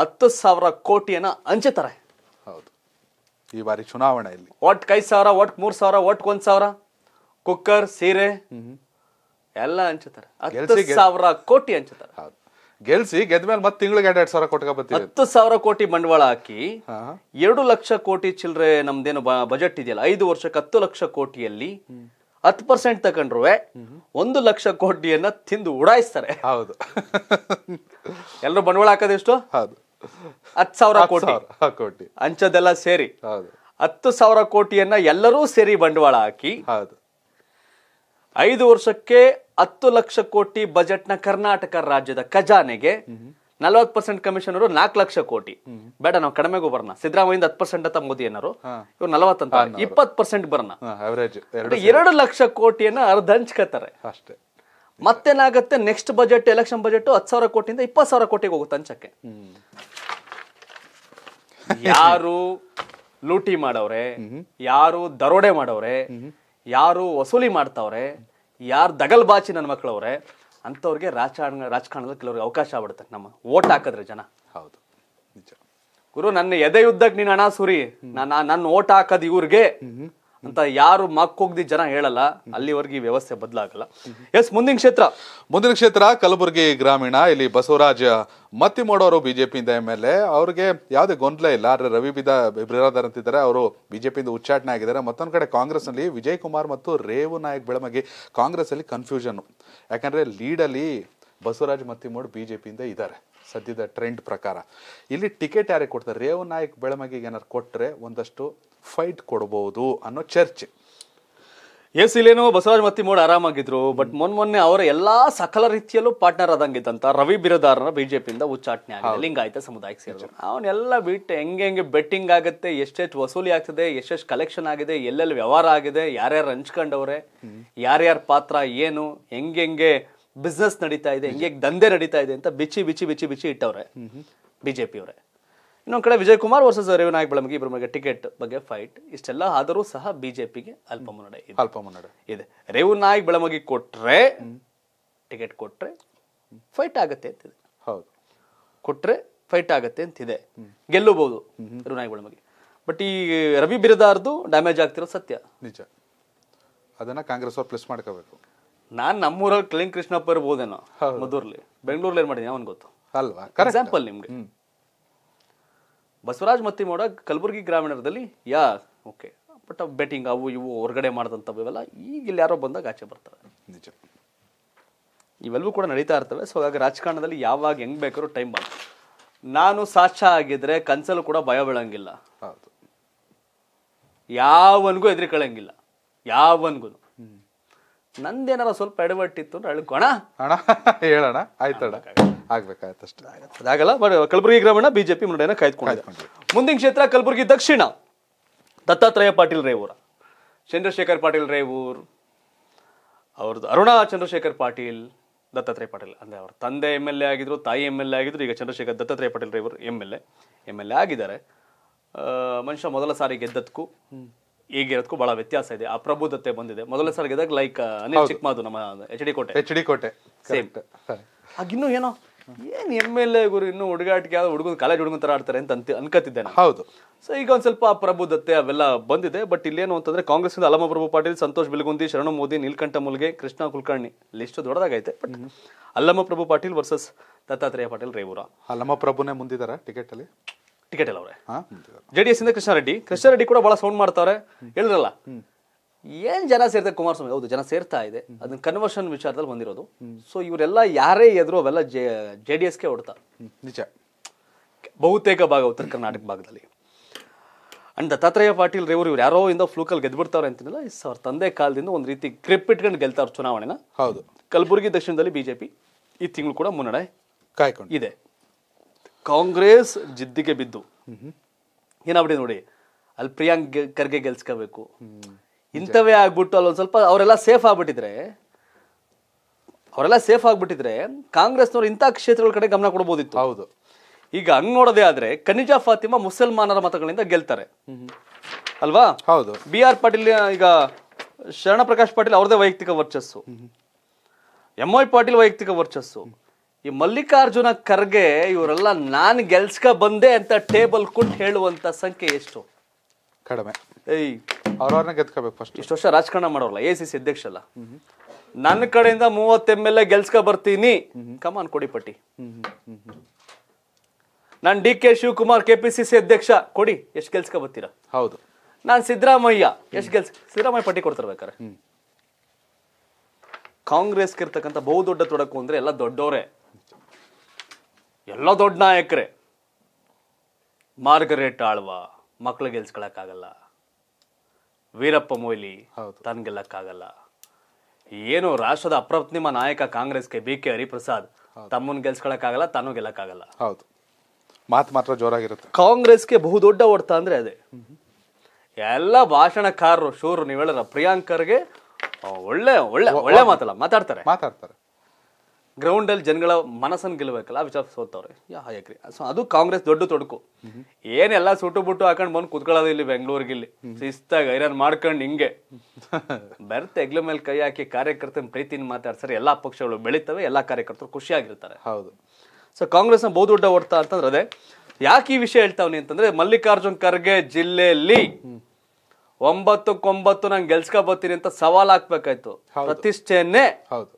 [SPEAKER 1] ಹತ್ತು ಸಾವಿರ ಕೋಟಿಯನ್ನ ಹಂಚುತ್ತಾರೆ
[SPEAKER 2] ಹೌದು ಈ ಬಾರಿ ಚುನಾವಣೆ ಇಲ್ಲಿ
[SPEAKER 1] ಒಟ್ಗೆ ಐದು ಸಾವಿರ ಒಟ್ಗೆ ಮೂರು ಸಾವಿರ ಒಟ್ಗೆ ಒಂದು ಸಾವಿರ ಕುಕ್ಕರ್ ಸೀರೆ ಎಲ್ಲ ಹಂಚುತ್ತಾರೆ ಹತ್ತು ಸಾವಿರ ಕೋಟಿ ಹಂಚುತ್ತಾರೆ ಹೌದು ಗೆಲ್ಸಿ
[SPEAKER 2] ಮೇಲೆ ಮತ್ತೆ ತಿಂಗಳಿಗೆ ಎರಡ್ ಸಾವಿರ
[SPEAKER 1] ಸಾವಿರ ಬರ್ತೀವಿ ಹತ್ತು ಸಾವಿರ ಕೋಟಿ ಬಂಡವಾಳ ಹಾಕಿ ಎರಡು ಲಕ್ಷ ಕೋಟಿ ಚಿಲ್ರೆ ನಮ್ದೇನು ಬಜೆಟ್ ಇದೆಯಲ್ಲ ಐದು ವರ್ಷಕ್ಕೆ ಹತ್ತು ಲಕ್ಷ ಕೋಟಿಯಲ್ಲಿ ಹತ್ತು ಪರ್ಸೆಂಟ್ ತಗೊಂಡ್ರು ಒಂದು ಲಕ್ಷ ಕೋಟಿಯನ್ನ ತಿಂದು ಉಡಾಯಿಸ್ತಾರೆ ಹೌದು ಎಲ್ಲರೂ ಬಂಡವಾಳ ಎಷ್ಟು ಹೌದು ಹತ್ತು ಸಾವಿರ ಕೋಟಿ ಕೋಟಿ ಅಂಚದೆಲ್ಲ ಸೇರಿ ಹೌದು ಹತ್ತು ಸಾವಿರ ಕೋಟಿಯನ್ನ ಎಲ್ಲರೂ ಸೇರಿ ಬಂಡವಾಳ ಹಾಕಿ ಹೌದು ಐದು ವರ್ಷಕ್ಕೆ ಹತ್ತು ಲಕ್ಷ ಕೋಟಿ ಬಜೆಟ್ ನ ಕರ್ನಾಟಕ ರಾಜ್ಯದ ಖಜಾನೆಗೆ ನಲ್ವತ್ ಪರ್ಸೆಂಟ್ ಕಮಿಷನ್ ಅವರು ನಾಲ್ಕು ಲಕ್ಷ ಕೋಟಿ ಬೇಡ ನಾವು ಕಡಿಮೆಗೂ ಬರೋಣ ಸಿದ್ದರಾಮಯ್ಯ ಹತ್ತು ಪರ್ಸೆಂಟ್ ಅಂತ ಮೋದಿ ಏನಾರು ಇವ್ರು ನಲವತ್ತಂತ ಅಂತ ಇಪ್ಪತ್ ಪರ್ಸೆಂಟ್ ಬರೋಣ ಎರಡು ಲಕ್ಷ ಕೋಟಿಯನ್ನ ಅರ್ಧ ಹಂಚ್ಕೋತಾರೆ ಅಷ್ಟೇ ಮತ್ತೇನಾಗತ್ತೆ ನೆಕ್ಸ್ಟ್ ಬಜೆಟ್ ಎಲೆಕ್ಷನ್ ಬಜೆಟ್ ಹತ್ತು ಸಾವಿರ ಕೋಟಿಯಿಂದ ಇಪ್ಪತ್ತು ಸಾವಿರ ಕೋಟಿಗೆ ಹೋಗುತ್ತೆ ಹಂಚಕ್ಕೆ ಯಾರು ಲೂಟಿ ಮಾಡವ್ರೆ ಯಾರು ದರೋಡೆ ಮಾಡವ್ರೆ ಯಾರು ವಸೂಲಿ ಮಾಡ್ತಾವ್ರೆ ಯಾರು ಬಾಚಿ ನನ್ನ ಮಕ್ಕಳವ್ರೆ ಅಂಥವ್ರಿಗೆ ರಾಜಕಾರಣ ರಾಜಕಾರಣದಲ್ಲಿ ಕೆಲವ್ರಿಗೆ ಅವಕಾಶ ಆಗ್ಬಿಡುತ್ತೆ ನಮ್ಮ ಓಟ್ ಹಾಕಿದ್ರೆ ಜನ ಹೌದು ಗುರು ನನ್ನ ಎದೆ ನೀನು ಅಣಾಸುರಿ ಸುರಿ ನಾನು ನನ್ನ ಓಟ್ ಹಾಕೋದು ಇವ್ರಿಗೆ ಅಂತ ಯಾರು ಮಕ್ಕೋಗ್ದಿ ಜನ ಹೇಳಲ್ಲ ಅಲ್ಲಿವರೆಗೆ ವ್ಯವಸ್ಥೆ ಬದಲಾಗಲ್ಲ
[SPEAKER 2] ಎಸ್ ಮುಂದಿನ ಕ್ಷೇತ್ರ ಮುಂದಿನ ಕ್ಷೇತ್ರ ಕಲಬುರಗಿ ಗ್ರಾಮೀಣ ಇಲ್ಲಿ ಬಸವರಾಜ್ ಮಾಡೋರು ಬಿಜೆಪಿಯಿಂದ ಎಮ್ ಎಲ್ ಎ ಅವ್ರಿಗೆ ಯಾವುದೇ ಗೊಂದಲ ಇಲ್ಲ ಆದರೆ ರವಿ ಬಿದ ಬಿರಾದರ್ ಅಂತಿದ್ದಾರೆ ಅವರು ಬಿಜೆಪಿಯಿಂದ ಉಚ್ಚಾಟನೆ ಆಗಿದ್ದಾರೆ ಮತ್ತೊಂದು ಕಡೆ ಕಾಂಗ್ರೆಸ್ನಲ್ಲಿ ವಿಜಯ್ ಕುಮಾರ್ ಮತ್ತು ರೇವು ನಾಯಕ್ ಬೆಳಮಗಿ ಕಾಂಗ್ರೆಸ್ಸಲ್ಲಿ ಕನ್ಫ್ಯೂಷನ್ ಯಾಕಂದರೆ ಲೀಡಲ್ಲಿ ಬಸವರಾಜ್ ಮತ್ತಿಮೋಡ್ ಬಿಜೆಪಿಯಿಂದ ಇದ್ದಾರೆ ಸದ್ಯದ ಟ್ರೆಂಡ್ ಪ್ರಕಾರ ಇಲ್ಲಿ ಟಿಕೆಟ್ ಯಾರಿಗೆ ಕೊಡ್ತಾರೆ ರೇವು ನಾಯಕ್ ಬೆಳಮಗಿಗೆ ಏನಾರು ಕೊಟ್ಟರೆ ಒಂದಷ್ಟು ಫೈಟ್ ಕೊಡಬಹುದು ಅನ್ನೋ ಚರ್ಚೆ
[SPEAKER 1] ಎಸ್ ಇಲ್ಲೇನೋ ಬಸವರಾಜ್ ಮತ್ತಿಮೋಡ್ ಆರಾಮಾಗಿದ್ರು ಬಟ್ ಮೊನ್ ಮೊನ್ನೆ ಅವರ ಎಲ್ಲಾ ಸಕಲ ರೀತಿಯಲ್ಲೂ ಪಾರ್ಟ್ನರ್ ಆದಂಗಿದ್ದಂತ ರವಿ ಬಿರದಾರ ಬಿಜೆಪಿಯಿಂದ ಉಚ್ಚಾಟನೆ ಆಗಿದೆ ಲಿಂಗಾಯತ ಸಮುದಾಯಕ್ಕೆ ಸೇರಿದ್ರು ಅವನ್ನೆಲ್ಲ ಬಿಟ್ಟು ಹೆಂಗೆ ಹೆಂಗೆ ಬೆಟ್ಟಿಂಗ್ ಆಗುತ್ತೆ ಎಷ್ಟೆಷ್ಟು ವಸೂಲಿ ಆಗ್ತದೆ ಎಷ್ಟೆಷ್ಟು ಕಲೆಕ್ಷನ್ ಆಗಿದೆ ಎಲ್ಲೆಲ್ಲಿ ವ್ಯವಹಾರ ಆಗಿದೆ ಯಾರ್ಯಾರು ಹಂಚ್ಕೊಂಡವ್ರೆ ಯಾರ್ಯಾರ ಪಾತ್ರ ಏನು ಹೆಂಗೆ ಬಿಸ್ನೆಸ್ ನಡೀತಾ ಇದೆ ಹೆಂಗೆ ದಂಧೆ ನಡೀತಾ ಇದೆ ಅಂತ ಬಿಚ್ಚಿ ಬಿಚ್ಚಿ ಬಿಚ್ಚಿ ಬಿಚ್ಚಿ ಇಟ್ಟವ್ರೆ ಬಿಜೆಪಿಯವರೇ ಇನ್ನೊಂದು ಕಡೆ ವಿಜಯ್ ಕುಮಾರ್ ವರ್ಸಸ್ ನಾಯಕ್ ಬೆಳಮಗಿ ಇಬ್ಬರ ಮಗ ಟಿಕೆಟ್ ಬಗ್ಗೆ ಫೈಟ್ ಇಷ್ಟೆಲ್ಲ ಆದರೂ ಸಹ ಬಿಜೆಪಿಗೆ ಅಲ್ಪ ಮುನ್ನಡೆ ಇದೆ ಅಲ್ಪ ಮುನ್ನಡೆ ಇದೆ ನಾಯಕ್ ಬೆಳಮಗಿ ಕೊಟ್ರೆ ಟಿಕೆಟ್ ಕೊಟ್ರೆ ಫೈಟ್ ಆಗತ್ತೆ ಅಂತಿದೆ ಹೌದು ಕೊಟ್ರೆ ಫೈಟ್ ಆಗತ್ತೆ ಅಂತಿದೆ ಗೆಲ್ಲಬಹುದು ನಾಯಕ್ ಬೆಳಮಗಿ ಬಟ್ ಈ ರವಿ ಬಿರದಾರ್ದು ಡ್ಯಾಮೇಜ್ ಆಗ್ತಿರೋ ಸತ್ಯ
[SPEAKER 2] ನಿಜ ಅದನ್ನ ಕಾಂಗ್ರೆಸ್ ಅವ್ರು ಪ್ಲಸ್ ಮಾಡ್ಕೋಬೇಕು
[SPEAKER 1] ನಾನು ನಮ್ಮೂರಲ್ಲಿ ಕ್ಲೀನ್ ಕೃಷ್ಣಪ್ಪ ಇರ್ಬೋದೇನೋ ಮದ್ದೂರ್ಲಿ ಬೆಂಗಳೂರಲ್ಲಿ ಏನ್ ಮಾಡಿದೀನಿ ಅವನ್ ಗೊತ್ತು ಅಲ್ವಾ ಎಕ್ಸಾಂಪಲ್ ನಿಮ್ಗೆ ಬಸವರಾಜ್ ಮೋಡ ಕಲಬುರಗಿ ಗ್ರಾಮೀಣದಲ್ಲಿ ಯಾ ಓಕೆ ಬಟ್ ಬೆಟ್ಟಿಂಗ್ ಅವು ಇವು ಹೊರಗಡೆ ಇವೆಲ್ಲ ಈಗ ಇಲ್ಲಿ ಯಾರೋ ಬಂದಾಗ ಆಚೆ ಬರ್ತಾರೆ ನಿಜ ಇವೆಲ್ಲವೂ ಕೂಡ ನಡೀತಾ ಇರ್ತವೆ ಸೊ ಹಾಗಾಗಿ ರಾಜಕಾರಣದಲ್ಲಿ ಯಾವಾಗ ಹೆಂಗ್ ಬೇಕಾದ್ರೂ ಟೈಮ್ ಬಂತು ನಾನು ಸಾಕ್ಷ ಆಗಿದ್ರೆ ಕನ್ಸಲ್ಲೂ ಕೂಡ ಭಯ ಬೀಳಂಗಿಲ್ಲ ಹೌದು ಯಾವನ್ಗೂ ಎದ್ರಿಕೊಳ್ಳಂಗಿಲ್ಲ ಯಾವನ್ಗೂ ನಂದೇನಾರ ಸ್ವಲ್ಪ ಎಡವಟ್ಟಿತ್ತು ಅಳ್ಕೋಣ ಅಣ್ಣ ಹೇಳೋಣ ಆಯ್ತು ಆಗ್ಬೇಕಾಯ್ತಷ್ಟೇ ಬಟ್ ಕಲಬುರಗಿ ಗ್ರಾಮೀಣ ಬಿಜೆಪಿ ಮುನ್ನಡೆಯನ್ನು ಕಾಯ್ದುಕೊಂಡಿದೆ ಮುಂದಿನ ಕ್ಷೇತ್ರ ಕಲಬುರಗಿ ದಕ್ಷಿಣ ದತ್ತಾತ್ರೇಯ ಪಾಟೀಲ್ ರೇವೂರ ಚಂದ್ರಶೇಖರ್ ಪಾಟೀಲ್ ರೇವೂರ್ ಅವ್ರದ್ದು ಅರುಣ ಚಂದ್ರಶೇಖರ್ ಪಾಟೀಲ್ ದತ್ತಾತ್ರೇಯ ಪಾಟೀಲ್ ಅಂದ್ರೆ ಅವ್ರ ತಂದೆ ಎಮ್ ಎಲ್ ಎ ಆಗಿದ್ರು ತಾಯಿ ಎಮ್ ಎಲ್ ಎ ಆಗಿದ್ರು ಈಗ Chandrashekhar Dattatreya Patil Revoor M L A M L A ಆಗಿದ್ದಾರೆ ಮನುಷ್ಯ ಮೊದಲ ಸಾರಿ ಗೆದ್ದದಕ್ಕೂ ಈಗಿರೋದಕ್ಕೂ ಬಹಳ ವ್ಯತ್ಯಾಸ ಇದೆ ಆ ಪ್ರಬುದ್ಧತೆ ಬಂದಿದೆ ಮೊದಲ ಸಾರಿ ಗೆದ್ದಾಗ ಲೈಕ್ ಅನಿಲ್ ಚಿಕ್ಮಾದು ನಮ್ಮ H D Kote H D Kote same ಆಗಿನ್ನೂ ಏನೋ ಏನ್ ಎಮ್ ಎಲ್ ಎ ಗುರು ಇನ್ನು ಹುಡುಗಾಟಿಗೆ ಹುಡುಗ ಕಾಲೇಜ್ ಹುಡುಗನ ತರ ಆಡ್ತಾರೆ ಅಂತ ಅಂತ ಹೌದು ಸೊ ಈಗ ಒಂದ್ ಸ್ವಲ್ಪ ಪ್ರಬುದ್ಧತೆ ಅವೆಲ್ಲ ಬಂದಿದೆ ಬಟ್ ಇಲ್ಲೇನು ಅಂತಂದ್ರೆ ಅಲಮ ಪ್ರಭು ಪಾಟೀಲ್ ಸಂತೋಷ್ ಬಿಲ್ಗುಂದಿ ಶರಣ ಮೋದಿ ನೀಲ್ಕಂಠ ಮುಲ್ಗೆ ಕೃಷ್ಣ ಕುಲಕರ್ಣಿ ಲಿಸ್ಟ್ ದೊಡ್ಡದಾಗೈತೆ ಬಟ್ ಪ್ರಭು ಪಾಟೀಲ್ ವರ್ಸಸ್ ದತ್ತಾತ್ರೇಯ ಪಾಟೀಲ್ ರೇವೂರ
[SPEAKER 2] ಅಲ್ಲಮ್ಮ ಪ್ರಭುನೇ
[SPEAKER 1] ಮುಂದಿದ್ದಾರೆ ಟಿಕೆಟ್ ಅಲ್ಲಿ ಟಿಕೆಟ್ ಎಲ್ಲ ಅವ್ರೆ ಜೆಡಿಎಸ್ ಇಂದ ಕೃಷ್ಣ ರೆಡ್ಡಿ ಕೃಷ್ಣ ರೆಡ್ಡಿ ಕೂಡ ಬಹಳ ಸೌಂಡ್ ಮಾಡ್ತಾರೆ ಹೇಳಿದ್ರಲ್ಲ ಏನು ಜನ ಸೇರ್ತಾರೆ ಕುಮಾರಸ್ವಾಮಿ ಹೌದು ಜನ ಸೇರ್ತಾ ಇದೆ ಅದನ್ನ ಕನ್ವರ್ಷನ್ ವಿಚಾರದಲ್ಲಿ ಬಂದಿರೋದು ಸೊ ಇವರೆಲ್ಲ ಯಾರೇ ಎದುರು ಅವೆಲ್ಲ ಜೆ ಜೆ ಡಿ ಎಸ್ಗೆ ಹೊಡ್ತಾ ನಿಜ ಬಹುತೇಕ ಭಾಗ ಉತ್ತರ ಕರ್ನಾಟಕ ಭಾಗದಲ್ಲಿ ಅಂಡ್ ದತ್ತಾತ್ರೇಯ ಪಾಟೀಲ್ ರೇವರು ಇವ್ರು ಯಾರೋ ಇಂದ ಫ್ಲೂಕಲ್ಲಿ ಗೆದ್ಬಿಡ್ತಾರೆ ಅಂತಿಲ್ಲ ಅವ್ರ ತಂದೆ ಕಾಲದಿಂದ ಒಂದು ರೀತಿ ಗ್ರಿಪ್ ಇಟ್ಕೊಂಡು ಗೆಲ್ತಾರ ಚುನಾವಣೆನ ಹೌದು ಕಲಬುರಗಿ ದಕ್ಷಿಣದಲ್ಲಿ ಬಿಜೆಪಿ ಈ ತಿಂಗಳು ಕೂಡ ಮುನ್ನಡೆ ಕಾಯ್ಕೊಂಡು ಇದೆ ಕಾಂಗ್ರೆಸ್ ಜಿದ್ದಿಗೆ ಬಿದ್ದು ಏನಾಗ್ಬಿಡಿ ನೋಡಿ ಅಲ್ಲಿ ಪ್ರಿಯಾಂಕ್ ಖರ್ಗೆ ಗೆಲ್ಸ್ಕೋಬೇಕು ಇಂಥವೇ ಆಗ್ಬಿಟ್ಟು ಅಲ್ಲೊಂದು ಸ್ವಲ್ಪ ಅವರೆಲ್ಲ ಸೇಫ್ ಆಗ್ಬಿಟ್ಟಿದ್ರೆ ಅವರೆಲ್ಲ ಸೇಫ್ ಆಗ್ಬಿಟ್ಟಿದ್ರೆ ಕಾಂಗ್ರೆಸ್ನವರು ಇಂಥ ಕ್ಷೇತ್ರಗಳ ಕಡೆ ಗಮನ ಕೊಡ್ಬೋದಿತ್ತು ಹೌದು ಈಗ ಹಂಗ್ ನೋಡೋದೇ ಆದ್ರೆ ಖನಿಜಾ ಫಾತಿಮಾ ಮುಸಲ್ಮಾನರ ಮತಗಳಿಂದ ಗೆಲ್ತಾರೆ ಅಲ್ವಾ ಹೌದು ಬಿ ಆರ್ ಪಾಟೀಲ್ ಈಗ ಶರಣ ಪ್ರಕಾಶ್ ಪಾಟೀಲ್ ಅವ್ರದೇ ವೈಯಕ್ತಿಕ ವರ್ಚಸ್ಸು ಎಂ ಐ ಪಾಟೀಲ್ ವೈಯಕ್ತಿಕ ವರ್ಚಸ್ಸು ಈ ಮಲ್ಲಿಕಾರ್ಜುನ ಖರ್ಗೆ ಇವರೆಲ್ಲ ನಾನು ಗೆಲ್ಸ್ಕ ಬಂದೆ ಅಂತ ಟೇಬಲ್ ಕೊಟ್ಟು ಹೇಳುವಂತ ಸಂಖ್ಯೆ ಎಷ್ಟು ಕಡಿಮೆ ಏಯ್ ಅವ್ರವ್ರನ್ನ ಗೆದ್ಕೋಬೇಕು ಫಸ್ಟ್ ಇಷ್ಟು ವರ್ಷ ರಾಜಕಾರಣ ಮಾಡೋರಲ್ಲ ಎ ಸಿ ಸಿ ಅಧ್ಯಕ್ಷ ಅಲ್ಲ ನನ್ನ ಕಡೆಯಿಂದ ಮೂವತ್ತ ಎಮ್ ಎಲ್ ಎ ಗೆಲ್ಸ್ಕೊ ಬರ್ತೀನಿ ಕಮಾನ್ ಕೊಡಿ ಪಟ್ಟಿ ನಾನು D K Shivakumar K P C C ಅಧ್ಯಕ್ಷ ಕೊಡಿ ಎಷ್ಟು ಗೆಲ್ಸ್ಕೊ ಬರ್ತೀರಾ ಹೌದು ನಾನು ಸಿದ್ದರಾಮಯ್ಯ ಎಷ್ಟು ಗೆಲ್ಸ್ ಸಿದ್ದರಾಮಯ್ಯ ಪಟ್ಟಿ ಬೇಕಾರೆ ಕಾಂಗ್ರೆಸ್ಗೆ ಇರ್ತಕ್ಕಂಥ ಬಹುದೊಡ್ಡ ತೊಡಕು ಅಂದ್ರೆ ಎಲ್ಲ ದೊಡ್ಡವರೇ ಎಲ್ಲ ದೊಡ್ಡ ನಾಯಕರೇ ಮಾರ್ಗರೇಟ್ ಆಳ್ವ ಮಕ್ಳು ಆಗಲ್ಲ ವೀರಪ್ಪ ಮೊಯ್ಲಿ ಗೆಲ್ಲಕ್ಕಾಗಲ್ಲ ಏನು ರಾಷ್ಟ್ರದ ಅಪ್ರತಿಮ ನಾಯಕ ಕಾಂಗ್ರೆಸ್ಗೆ ಬಿ ಕೆ ಹರಿಪ್ರಸಾದ್ ತಮ್ಮನ್ ಆಗಲ್ಲ ತಾನು ಗೆಲ್ಲಕ್ಕಾಗಲ್ಲ
[SPEAKER 2] ಹೌದು ಮಾತು ಮಾತ್ರ ಜೋರಾಗಿರುತ್ತೆ ಕಾಂಗ್ರೆಸ್ಗೆ ಬಹುದೊಡ್ಡ
[SPEAKER 1] ಹೊಡ್ತ ಅಂದ್ರೆ ಅದೇ ಎಲ್ಲ ಭಾಷಣಕಾರರು ಶೂರು ನೀವು ಪ್ರಿಯಾಂಕರ್ಗೆ ಒಳ್ಳೆ ಒಳ್ಳೆ ಒಳ್ಳೆ ಮಾತಲ್ಲ ಮಾತಾಡ್ತಾರೆ ಮಾತಾಡ್ತಾರೆ ಗ್ರೌಂಡಲ್ಲಿ ಜನಗಳ ಮನಸ್ಸನ್ನು ಗೆಲ್ಲಬೇಕಲ್ಲ ವಿಚಾರ ಸೋತವ್ರೆ ಯಾ ಯಾಕ್ರಿ ಸೊ ಅದು ಕಾಂಗ್ರೆಸ್ ದೊಡ್ಡ ತೊಡಕು ಏನೆಲ್ಲ ಸುಟ್ಟು ಬಿಟ್ಟು ಹಾಕೊಂಡು ಬಂದು ಕುತ್ಕೊಳ್ಳೋದು ಇಲ್ಲಿ ಬೆಂಗಳೂರಿಗೆ ಇಲ್ಲಿ ಐರನ್ ಮಾಡ್ಕೊಂಡು ಹಿಂಗೆ ಬರ್ತ ಹೆಗ್ಲ ಮೇಲೆ ಕೈ ಹಾಕಿ ಕಾರ್ಯಕರ್ತನ ಪ್ರೀತಿನ ಮಾತಾಡ್ತಾರೆ ಎಲ್ಲಾ ಪಕ್ಷಗಳು ಬೆಳಿತವೆ ಎಲ್ಲಾ ಕಾರ್ಯಕರ್ತರು ಖುಷಿಯಾಗಿರ್ತಾರೆ ಹೌದು ಸೊ ಕಾಂಗ್ರೆಸ್ನ ಬಹುದೊಡ್ಡ ಓಡ್ತಾ ಅಂತಂದ್ರೆ ಅದೇ ಯಾಕೆ ಈ ವಿಷಯ ಹೇಳ್ತಾವನಿ ಅಂತಂದ್ರೆ ಮಲ್ಲಿಕಾರ್ಜುನ್ ಖರ್ಗೆ ಜಿಲ್ಲೆಯಲ್ಲಿ ಒಂಬತ್ತಕ್ಕೊಂಬತ್ತು ನಾನು ಗೆಲ್ಸ್ಕೊ ಬರ್ತೀನಿ ಅಂತ ಸವಾಲ್ ಹಾಕ್ಬೇಕಾಯ್ತು ಪ್ರತಿಷ್ಠೆಯನ್ನೇ
[SPEAKER 2] ಹೌದು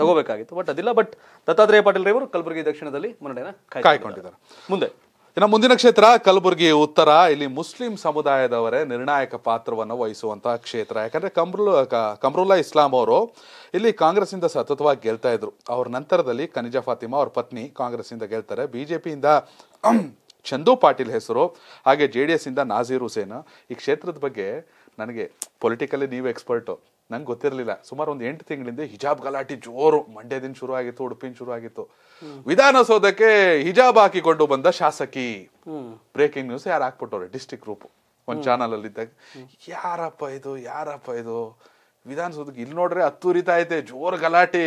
[SPEAKER 2] ತಗೋಬೇಕಾಗಿತ್ತು
[SPEAKER 1] ಬಟ್ ಅದಿಲ್ಲ ಬಟ್ ದತ್ತಾತ್ರೇಯ ರೈವರು ಕಲಬುರಗಿ ದಕ್ಷಿಣದಲ್ಲಿ ಮುನ್ನಡೆನ ಕಾಯ್ಕೊಂಡಿದ್ದಾರೆ
[SPEAKER 2] ಮುಂದೆ ಇನ್ನು ಮುಂದಿನ ಕ್ಷೇತ್ರ ಕಲಬುರಗಿ ಉತ್ತರ ಇಲ್ಲಿ ಮುಸ್ಲಿಂ ಸಮುದಾಯದವರೇ ನಿರ್ಣಾಯಕ ಪಾತ್ರವನ್ನು ವಹಿಸುವಂತಹ ಕ್ಷೇತ್ರ ಯಾಕಂದ್ರೆ ಕಮ್ರುಲ್ ಕಮ್ರುಲ್ಲಾ ಇಸ್ಲಾಂ ಅವರು ಇಲ್ಲಿ ಕಾಂಗ್ರೆಸ್ ಇಂದ ಸತತವಾಗಿ ಗೆಲ್ತಾ ಇದ್ರು ಅವ್ರ ನಂತರದಲ್ಲಿ ಖನಿಜ ಫಾತಿಮಾ ಅವ್ರ ಪತ್ನಿ ಕಾಂಗ್ರೆಸ್ ಇಂದ ಗೆಲ್ತಾರೆ ಬಿಜೆಪಿಯಿಂದ ಚಂದು ಪಾಟೀಲ್ ಹೆಸರು ಹಾಗೆ ಜೆ ಡಿ ಎಸ್ ಇಂದ ನಾಜೀರ್ ಹುಸೇನ್ ಈ ಕ್ಷೇತ್ರದ ಬಗ್ಗೆ ನನಗೆ ಪೊಲಿಟಿಕಲಿ ನೀವು ಎಕ್ಸ್ಪರ್ಟು ನಂಗೆ ಗೊತ್ತಿರಲಿಲ್ಲ ಸುಮಾರು ಒಂದು ಎಂಟು ತಿಂಗಳಿಂದ ಹಿಜಾಬ್ ಗಲಾಟಿ ಜೋರು ಮಂಡ್ಯದಿಂದ ಶುರು ಆಗಿತ್ತು ಉಡುಪಿನ ಶುರು ಆಗಿತ್ತು ವಿಧಾನಸೌಧಕ್ಕೆ ಹಿಜಾಬ್ ಹಾಕಿಕೊಂಡು ಬಂದ ಶಾಸಕಿ ಬ್ರೇಕಿಂಗ್ ನ್ಯೂಸ್ ಯಾರು ಹಾಕ್ಬಿಟ್ಟವ್ರೆ ಡಿಸ್ಟಿಕ್ ರೂಪ್ ಒಂದು ಚಾನಲ್ ಅಲ್ಲಿ ಇದ್ದಾಗ ಯಾರಪ್ಪ ಇದು ಯಾರಪ್ಪ ಇದು ವಿಧಾನಸೌಧಕ್ಕೆ ಇಲ್ಲಿ ನೋಡ್ರೆ ಹತ್ತು ರೀತ ಐತೆ ಜೋರ್ ಗಲಾಟಿ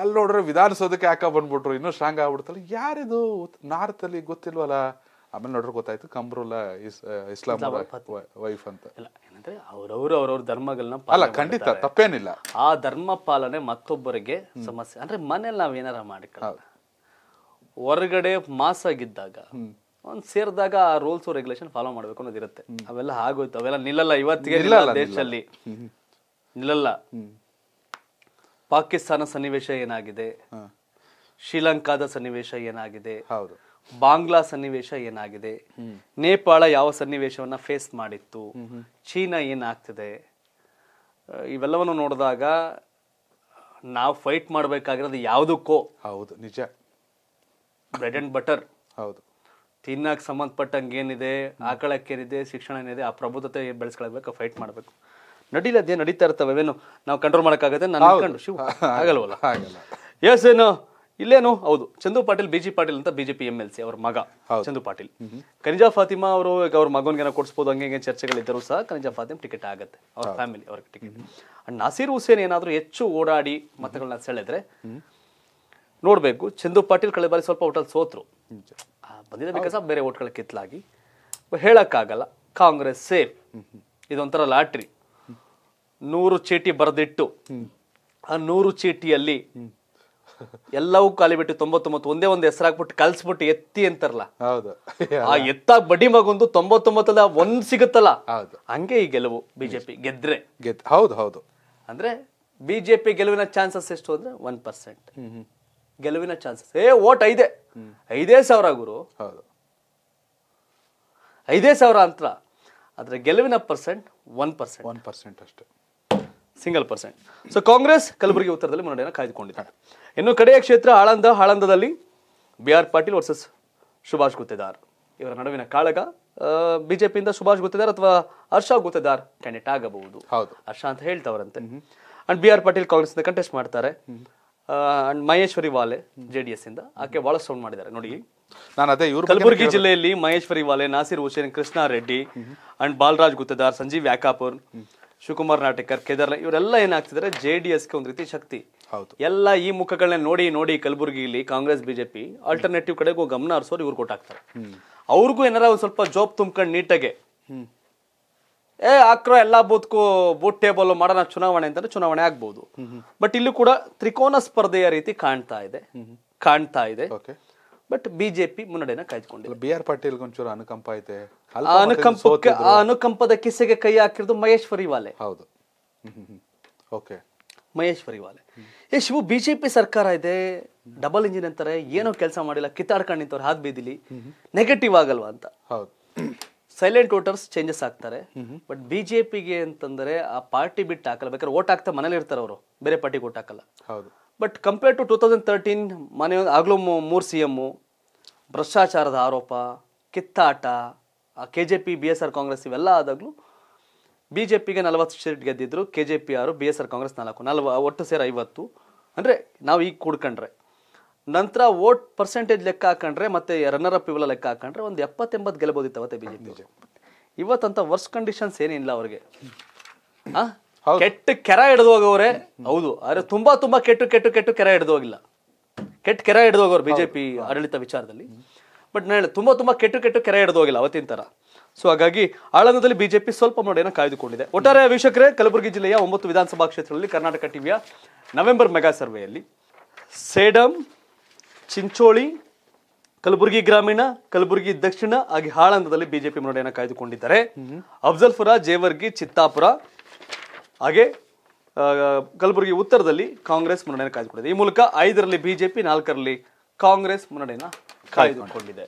[SPEAKER 2] ಅಲ್ಲಿ ನೋಡ್ರೆ ವಿಧಾನಸೌಧಕ್ಕೆ ಹಾಕ ಬಂದ್ಬಿಟ್ರು ಇನ್ನೂ ಸ್ಟ್ರಾಂಗ್ ಆಗ್ಬಿಡ್ತಲ್ಲ ಯಾರಿದು ನಾರ್ತ್ ಅಲ್ಲಿ ಗೊತ್ತಿಲ್ವಲ್ಲ ಆಮೇಲೆ ನೋಡ್ರಿ ಗೊತ್ತಾಯ್ತು ಕಂಬ್ರುಲ್ಲಾ ಇಸ್ ಇಸ್ಲಾಂ ವೈಫ್ ಅಂತ ಏನಂದ್ರೆ ಅವ್ರವ್ರು ಅವ್ರವ್ರ ಧರ್ಮಗಳನ್ನ ಅಲ್ಲ ಖಂಡಿತ ತಪ್ಪೇನಿಲ್ಲ ಆ
[SPEAKER 1] ಧರ್ಮ ಪಾಲನೆ ಮತ್ತೊಬ್ಬರಿಗೆ ಸಮಸ್ಯೆ ಅಂದ್ರೆ ಮನೇಲಿ ನಾವ್ ಏನಾರ ಮಾಡಿಕೊಳ್ಳ ಹೊರಗಡೆ ಮಾಸ್ ಆಗಿದ್ದಾಗ ಒಂದ್ ಸೇರಿದಾಗ ಆ ರೂಲ್ಸ್ ರೆಗ್ಯುಲೇಷನ್ ಫಾಲೋ ಮಾಡ್ಬೇಕು ಅನ್ನೋದಿರುತ್ತೆ ಅವೆಲ್ಲ ಆಗೋಯ್ತು ಅವೆಲ್ಲ ನಿಲ್ಲಲ್ಲ ಇವತ್ತಿಗೆ ದೇಶದಲ್ಲಿ ನಿಲ್ಲಲ್ಲ ಪಾಕಿಸ್ತಾನ ಸನ್ನಿವೇಶ ಏನಾಗಿದೆ ಶ್ರೀಲಂಕಾದ ಸನ್ನಿವೇಶ ಏನಾಗಿದೆ ಹೌದು ಬಾಂಗ್ಲಾ ಸನ್ನಿವೇಶ ಏನಾಗಿದೆ ನೇಪಾಳ ಯಾವ ಸನ್ನಿವೇಶವನ್ನ ಫೇಸ್ ಮಾಡಿತ್ತು ಚೀನಾ ಏನಾಗ್ತಿದೆ ಇವೆಲ್ಲವನ್ನು ನೋಡಿದಾಗ ನಾವು ಫೈಟ್ ಮಾಡಬೇಕಾಗಿರೋದು ಯಾವುದಕ್ಕೋ ಹೌದು ನಿಜ ಬ್ರೆಡ್ ಅಂಡ್ ಬಟರ್ ಹೌದು ತಿನ್ನಕ್ಕೆ ಸಂಬಂಧಪಟ್ಟಂಗೆ ಏನಿದೆ ಆಕಳಕ್ಕೇನಿದೆ ಶಿಕ್ಷಣ ಏನಿದೆ ಆ ಪ್ರಬುದ್ಧತೆ ಬೆಳೆಸ್ಕೊಳ್ಬೇಕು ಫೈಟ್ ಮಾಡಬೇಕು ನಡೀಲದೇ ನಡೀತಾ ನಡೀತಾ ಏನು ನಾವು ಕಂಟ್ರೋಲ್ ಮಾಡೋಕ್ಕಾಗತ್ತೆ ನಾನು ಶಿವ ಆಗಲ್ವಲ್ಲ ಎಸ್ ಏನು ಇಲ್ಲೇನು ಹೌದು ಚಂದು ಪಾಟೀಲ್ ಜಿ ಪಾಟೀಲ್ ಅಂತ ಬಿಜೆಪಿ ಎಂ ಎಲ್ ಸಿ ಅವ್ರ ಮಗ ಚಂದು ಪಾಟೀಲ್ ಕನಿಜಾ ಫಾತಿಮಾ ಅವರು ಈಗ ಅವ್ರ ಮಗನಿಗೆ ಕೊಡಿಸ್ಬೋದು ಹಂಗೆ ಹಿಂಗೆ ಚರ್ಚೆಗಳಿದ್ದರೂ ಸಹ ಖನಿಜ ಫಾತಿಮ್ ಟಿಕೆಟ್ ಆಗುತ್ತೆ ಅವ್ರ ಫ್ಯಾಮಿಲಿ ಅವ್ರಿಗೆ ಟಿಕೆಟ್ ಅಂಡ್ ನಾಸೀರ್ ಹುಸೇನ್ ಏನಾದರೂ ಹೆಚ್ಚು ಓಡಾಡಿ ಮತಗಳನ್ನ ಸೆಳೆದ್ರೆ ನೋಡಬೇಕು ಚಂದು ಪಾಟೀಲ್ ಕಳೆದ ಬಾರಿ ಸ್ವಲ್ಪ ಓಟಲ್ ಸೋತರು ಬಂದಿದ್ದ ಬಿಕಾಸ್ ಬೇರೆ ಓಟ್ಗಳ ಕಿತ್ತಲಾಗಿ ಹೇಳೋಕ್ಕಾಗಲ್ಲ ಕಾಂಗ್ರೆಸ್ ಸೇಫ್ ಇದೊಂಥರ ಲಾಟ್ರಿ ನೂರು ಚೀಟಿ ಬರೆದಿಟ್ಟು ಆ ನೂರು ಚೀಟಿಯಲ್ಲಿ ಎಲ್ಲವೂ ಖಾಲಿ ಬಿಟ್ಟು ತೊಂಬತ್ತೊಂಬತ್ತು ಒಂದೇ ಒಂದು ಹೆಸರಾಕ್ಬಿಟ್ಟು ಕಲ್ಸ್ಬಿಟ್ಟು ಎತ್ತಿ ಅಂತಾರಲ್ಲ
[SPEAKER 2] ಹೌದು ಆ ಎತ್ತ
[SPEAKER 1] ಬಡಿ ಮಗೊಂದು ತೊಂಬತ್ತೊಂಬತ್ತಲ್ಲ ಒಂದ್ ಸಿಗುತ್ತಲ್ಲ ಹೌದು ಹಂಗೆ ಈ ಗೆಲುವು ಬಿಜೆಪಿ ಗೆದ್ರೆ ಗೆದ್ ಹೌದು ಹೌದು ಅಂದ್ರೆ ಬಿಜೆಪಿ ಗೆಲುವಿನ ಚಾನ್ಸಸ್ ಎಷ್ಟು ಅಂದ್ರೆ ಒನ್ ಪರ್ಸೆಂಟ್ ಗೆಲುವಿನ ಚಾನ್ಸಸ್ ಏ ಓಟ್ ಐದೇ ಐದೇ ಸಾವಿರ ಗುರು ಹೌದು ಐದೇ ಸಾವಿರ ಅಂತ ಆದ್ರೆ ಗೆಲುವಿನ percent one percent one percent ಅಷ್ಟೇ single percent so Congress Kalaburagi ಉತ್ತರದಲ್ಲಿ ಮುನ್ನಡೆಯನ್ನು ಕಾಯ್ದುಕೊಂಡಿದ್ದಾರೆ ಇನ್ನು ಕಡೆಯ ಕ್ಷೇತ್ರ ಆಳಂದ ಆಳಂದದಲ್ಲಿ B R Patil versus Subhash Guttedar ಇವರ ನಡುವಿನ ಕಾಳಗ ಬಿಜೆಪಿಯಿಂದ ಸುಭಾಷ್ ಗುತ್ತೇದಾರ್ ಅಥವಾ ಹರ್ಷ ಗುತ್ತೇದಾರ್ ಕ್ಯಾಂಡಿಡೇಟ್ ಆಗಬಹುದು ಹರ್ಷ ಅಂತ ಹೇಳ್ತವರಂತೆ and B R Patil Congress ಇಂದ ಕಂಟೆಸ್ಟ್ ಮಾಡ್ತಾರೆ ಅಂಡ್ ಮಹೇಶ್ವರಿ ವಾಲೆ ಜೆ ಡಿ ಎಸ್ ಇಂದ ಆಕೆ ಬಹಳ ಸೌಂಡ್ ಮಾಡಿದ್ದಾರೆ ನೋಡಿ ನಾನು ಅದೇ ಇವರು ಕಲಬುರಗಿ ಜಿಲ್ಲೆಯಲ್ಲಿ ಮಹೇಶ್ವರಿ ವಾಲೆ ನಾಸಿರ್ ಹುಸೇನ್ ಕೃಷ್ಣಾರೆಡ್ಡಿ ಅಂಡ್ ಬಾಲರಾಜ್ ಗುತ್ತೇದಾರ್ ಸಂಜೀವ್ ಯಾಕಾಪುರ್ ಶಿವಕುಮಾರ್ ನಾಟಕರ್ ಕೇದಾರ್ ಇವರೆಲ್ಲ ಏನಾಗ್ತಿದ್ರೆ ಜೆ ಡಿ ಎಸ್ಗೆ ಒಂದು ರೀತಿ ಶಕ್ತಿ ಹೌದು ಎಲ್ಲ ಈ ಮುಖಗಳನ್ನ ನೋಡಿ ನೋಡಿ ಇಲ್ಲಿ ಕಾಂಗ್ರೆಸ್ ಬಿಜೆಪಿ ಆಲ್ಟರ್ನೇಟಿವ್ ಕಡೆಗೂ ಗಮನ ಹರಿಸೋರು ಇವ್ರು ಕೊಟ್ಟಾಗ್ತಾರೆ ಅವ್ರಿಗೂ ಏನಾರ ಒಂದು ಸ್ವಲ್ಪ ಜೋಬ್ ತುಂಬ್ಕೊಂಡು ನೀಟಾಗೆ ಏ ಆಕ್ರೋ ಎಲ್ಲ ಬೂತ್ಕು ಬೂತ್ ಟೇಬಲ್ ಮಾಡೋಣ ಚುನಾವಣೆ ಅಂತಂದ್ರೆ ಚುನಾವಣೆ ಆಗ್ಬಹುದು ಬಟ್ ಇಲ್ಲೂ ಕೂಡ ತ್ರಿಕೋನ ಸ್ಪರ್ಧೆಯ ರೀತಿ ಕಾಣ್ತಾ ಇದೆ ಕಾಣ್ತಾ ಇದೆ ಬಟ್ ಬಿಜೆಪಿ ಮುನ್ನಡೆನ ಕಾಯ್ದುಕೊಂಡಿಲ್ಲ ಬಿ ಆರ್ ಪಾಟೀಲ್ ಒಂಚೂರು ಅನುಕಂಪ
[SPEAKER 2] ಐತೆ ಆ ಅನುಕಂಪಕ್ಕೆ
[SPEAKER 1] ಅನುಕಂಪದ ಕಿಸೆಗೆ ಕೈ ಹಾಕಿರೋದು ಮಹೇಶ್ವರಿ ವಾಲೆ ಹೌದು
[SPEAKER 2] ಓಕೆ ಮಹೇಶ್ವರಿ ವಾಲೆ
[SPEAKER 1] ಏ ಬಿಜೆಪಿ ಸರ್ಕಾರ ಇದೆ ಡಬಲ್ ಇಂಜಿನ್ ಅಂತಾರೆ ಏನೋ ಕೆಲಸ ಮಾಡಿಲ್ಲ ಕಿತ್ತಾಡ್ಕೊಂಡು ನಿಂತವ್ರು ಹಾದ್ ಬೀದಿಲಿ ನೆಗೆಟಿವ್ ಆಗಲ್ವಾ ಅಂತ ಹೌದು ಸೈಲೆಂಟ್ ವೋಟರ್ಸ್ ಚೇಂಜಸ್ ಆಗ್ತಾರೆ ಬಟ್ ಬಿಜೆಪಿಗೆ ಅಂತಂದ್ರೆ ಆ ಪಾರ್ಟಿ ಬಿಟ್ಟು ಹಾಕಲ್ಲ ಬೇಕಾದ್ರೆ ಓಟ್ ಹಾಕ್ತಾ ಮನೇಲಿ ಇರ್ತಾರೆ ಅವರು ಬೇರೆ ಪಾರ್ಟಿಗೆ ಓಟ್ ಹಾಕಲ್ಲ ಹೌದು but compare to two thousand thirteen ಮನೆ ಆಗಲೂ ಮೂರು ಸಿ ಎಮ್ಮು ಭ್ರಷ್ಟಾಚಾರದ ಆರೋಪ ಕಿತ್ತಾಟ K J P B S R Congress ಇವೆಲ್ಲ ಆದಾಗಲೂ ಬಿ ಜೆ ಪಿಗೆ ನಲವತ್ತು ಸೀಟ್ ಗೆದ್ದಿದ್ರು ಕೆ ಜೆ ಪಿ ಆರು ಬಿ ಎಸ್ ಆರ್ ಕಾಂಗ್ರೆಸ್ ನಾಲ್ಕು ನಲ್ವ ಒಟ್ಟು ಸೇರಿ ಐವತ್ತು ಅಂದರೆ ನಾವು ಈಗ ಕೂಡ್ಕಂಡ್ರೆ ನಂತರ ವೋಟ್ ಪರ್ಸೆಂಟೇಜ್ ಲೆಕ್ಕ ಹಾಕೊಂಡ್ರೆ ಮತ್ತು ರನ್ನರ್ ಅಪ್ ಇವೆಲ್ಲ ಲೆಕ್ಕ ಹಾಕೊಂಡ್ರೆ ಒಂದು ಎಪ್ಪತ್ತೆಂಬತ್ತು ಗೆಲ್ಲಬೋದಿತ್ತು ಅವತ್ತೆ ಬಿ ಜೆ ಪಿ ಇವತ್ತಂಥ ವರ್ಸ್ ಕಂಡೀಷನ್ಸ್ ಏನಿಲ್ಲ ಅವ್ರಿಗೆ ಹಾಂ ಕೆಟ್ಟ ಕೆರ ಹಿಡಿದು ಹೋಗವ್ರೆ ಹೌದು ಆದ್ರೆ ತುಂಬಾ ತುಂಬಾ ಕೆಟ್ಟು ಕೆಟ್ಟು ಕೆಟ್ಟು ಕೆರ ಹಿಡಿದು ಹೋಗಿಲ್ಲ ಕೆಟ್ಟ ಕೆರ ಹಿಡಿದು ಹೋಗೋರು ಬಿಜೆಪಿ ಆಡಳಿತ ವಿಚಾರದಲ್ಲಿ ಬಟ್ ನಾ ಹೇಳಿ ತುಂಬಾ ತುಂಬಾ ಕೆಟ್ಟು ಕೆಟ್ಟು ಕೆರೆ ಹಿಡಿದು ಹೋಗಿಲ್ಲ ಅವತ್ತಿನ ತರ ಸೊ ಹಾಗಾಗಿ ಆಳಂದದಲ್ಲಿ ಬಿಜೆಪಿ ಸ್ವಲ್ಪ ನೋಡೇನ ಕಾಯ್ದುಕೊಂಡಿದೆ ಒಟ್ಟಾರೆ ವೀಕ್ಷಕರೇ ಕಲಬುರಗಿ ಜಿಲ್ಲೆಯ ಒಂಬತ್ತು ವಿಧಾನಸಭಾ ಕ್ಷೇತ್ರಗಳಲ್ಲಿ ಕರ್ನಾಟಕ ಟಿವಿಯ ನವೆಂಬರ್ ಮೆಗಾ ಸರ್ವೆಯಲ್ಲಿ ಸೇಡಂ ಚಿಂಚೋಳಿ ಕಲಬುರಗಿ ಗ್ರಾಮೀಣ ಕಲಬುರಗಿ ದಕ್ಷಿಣ ಹಾಗೆ ಹಾಳಂದದಲ್ಲಿ ಬಿಜೆಪಿ ಮುನ್ನಡೆಯನ್ನು ಕಾಯ್ದುಕೊಂಡಿದ್ದಾರೆ ಅಫಜಲ್ಪುರ ಜೇವರ್ಗಿ ಚಿತ್ತಾಪುರ ಹಾಗೆ ಕಲಬುರಗಿ ಉತ್ತರದಲ್ಲಿ ಕಾಂಗ್ರೆಸ್ ಮುನ್ನಡೆಯನ್ನು ಕಾಯ್ದುಕೊಂಡಿದೆ ಈ ಮೂಲಕ ಐದರಲ್ಲಿ ಬಿಜೆಪಿ ನಾಲ್ಕರಲ್ಲಿ ಕಾಂಗ್ರೆಸ್ ಮುನ್ನಡೆಯನ್ನು ಕಾಯ್ದುಕೊಂಡಿದೆ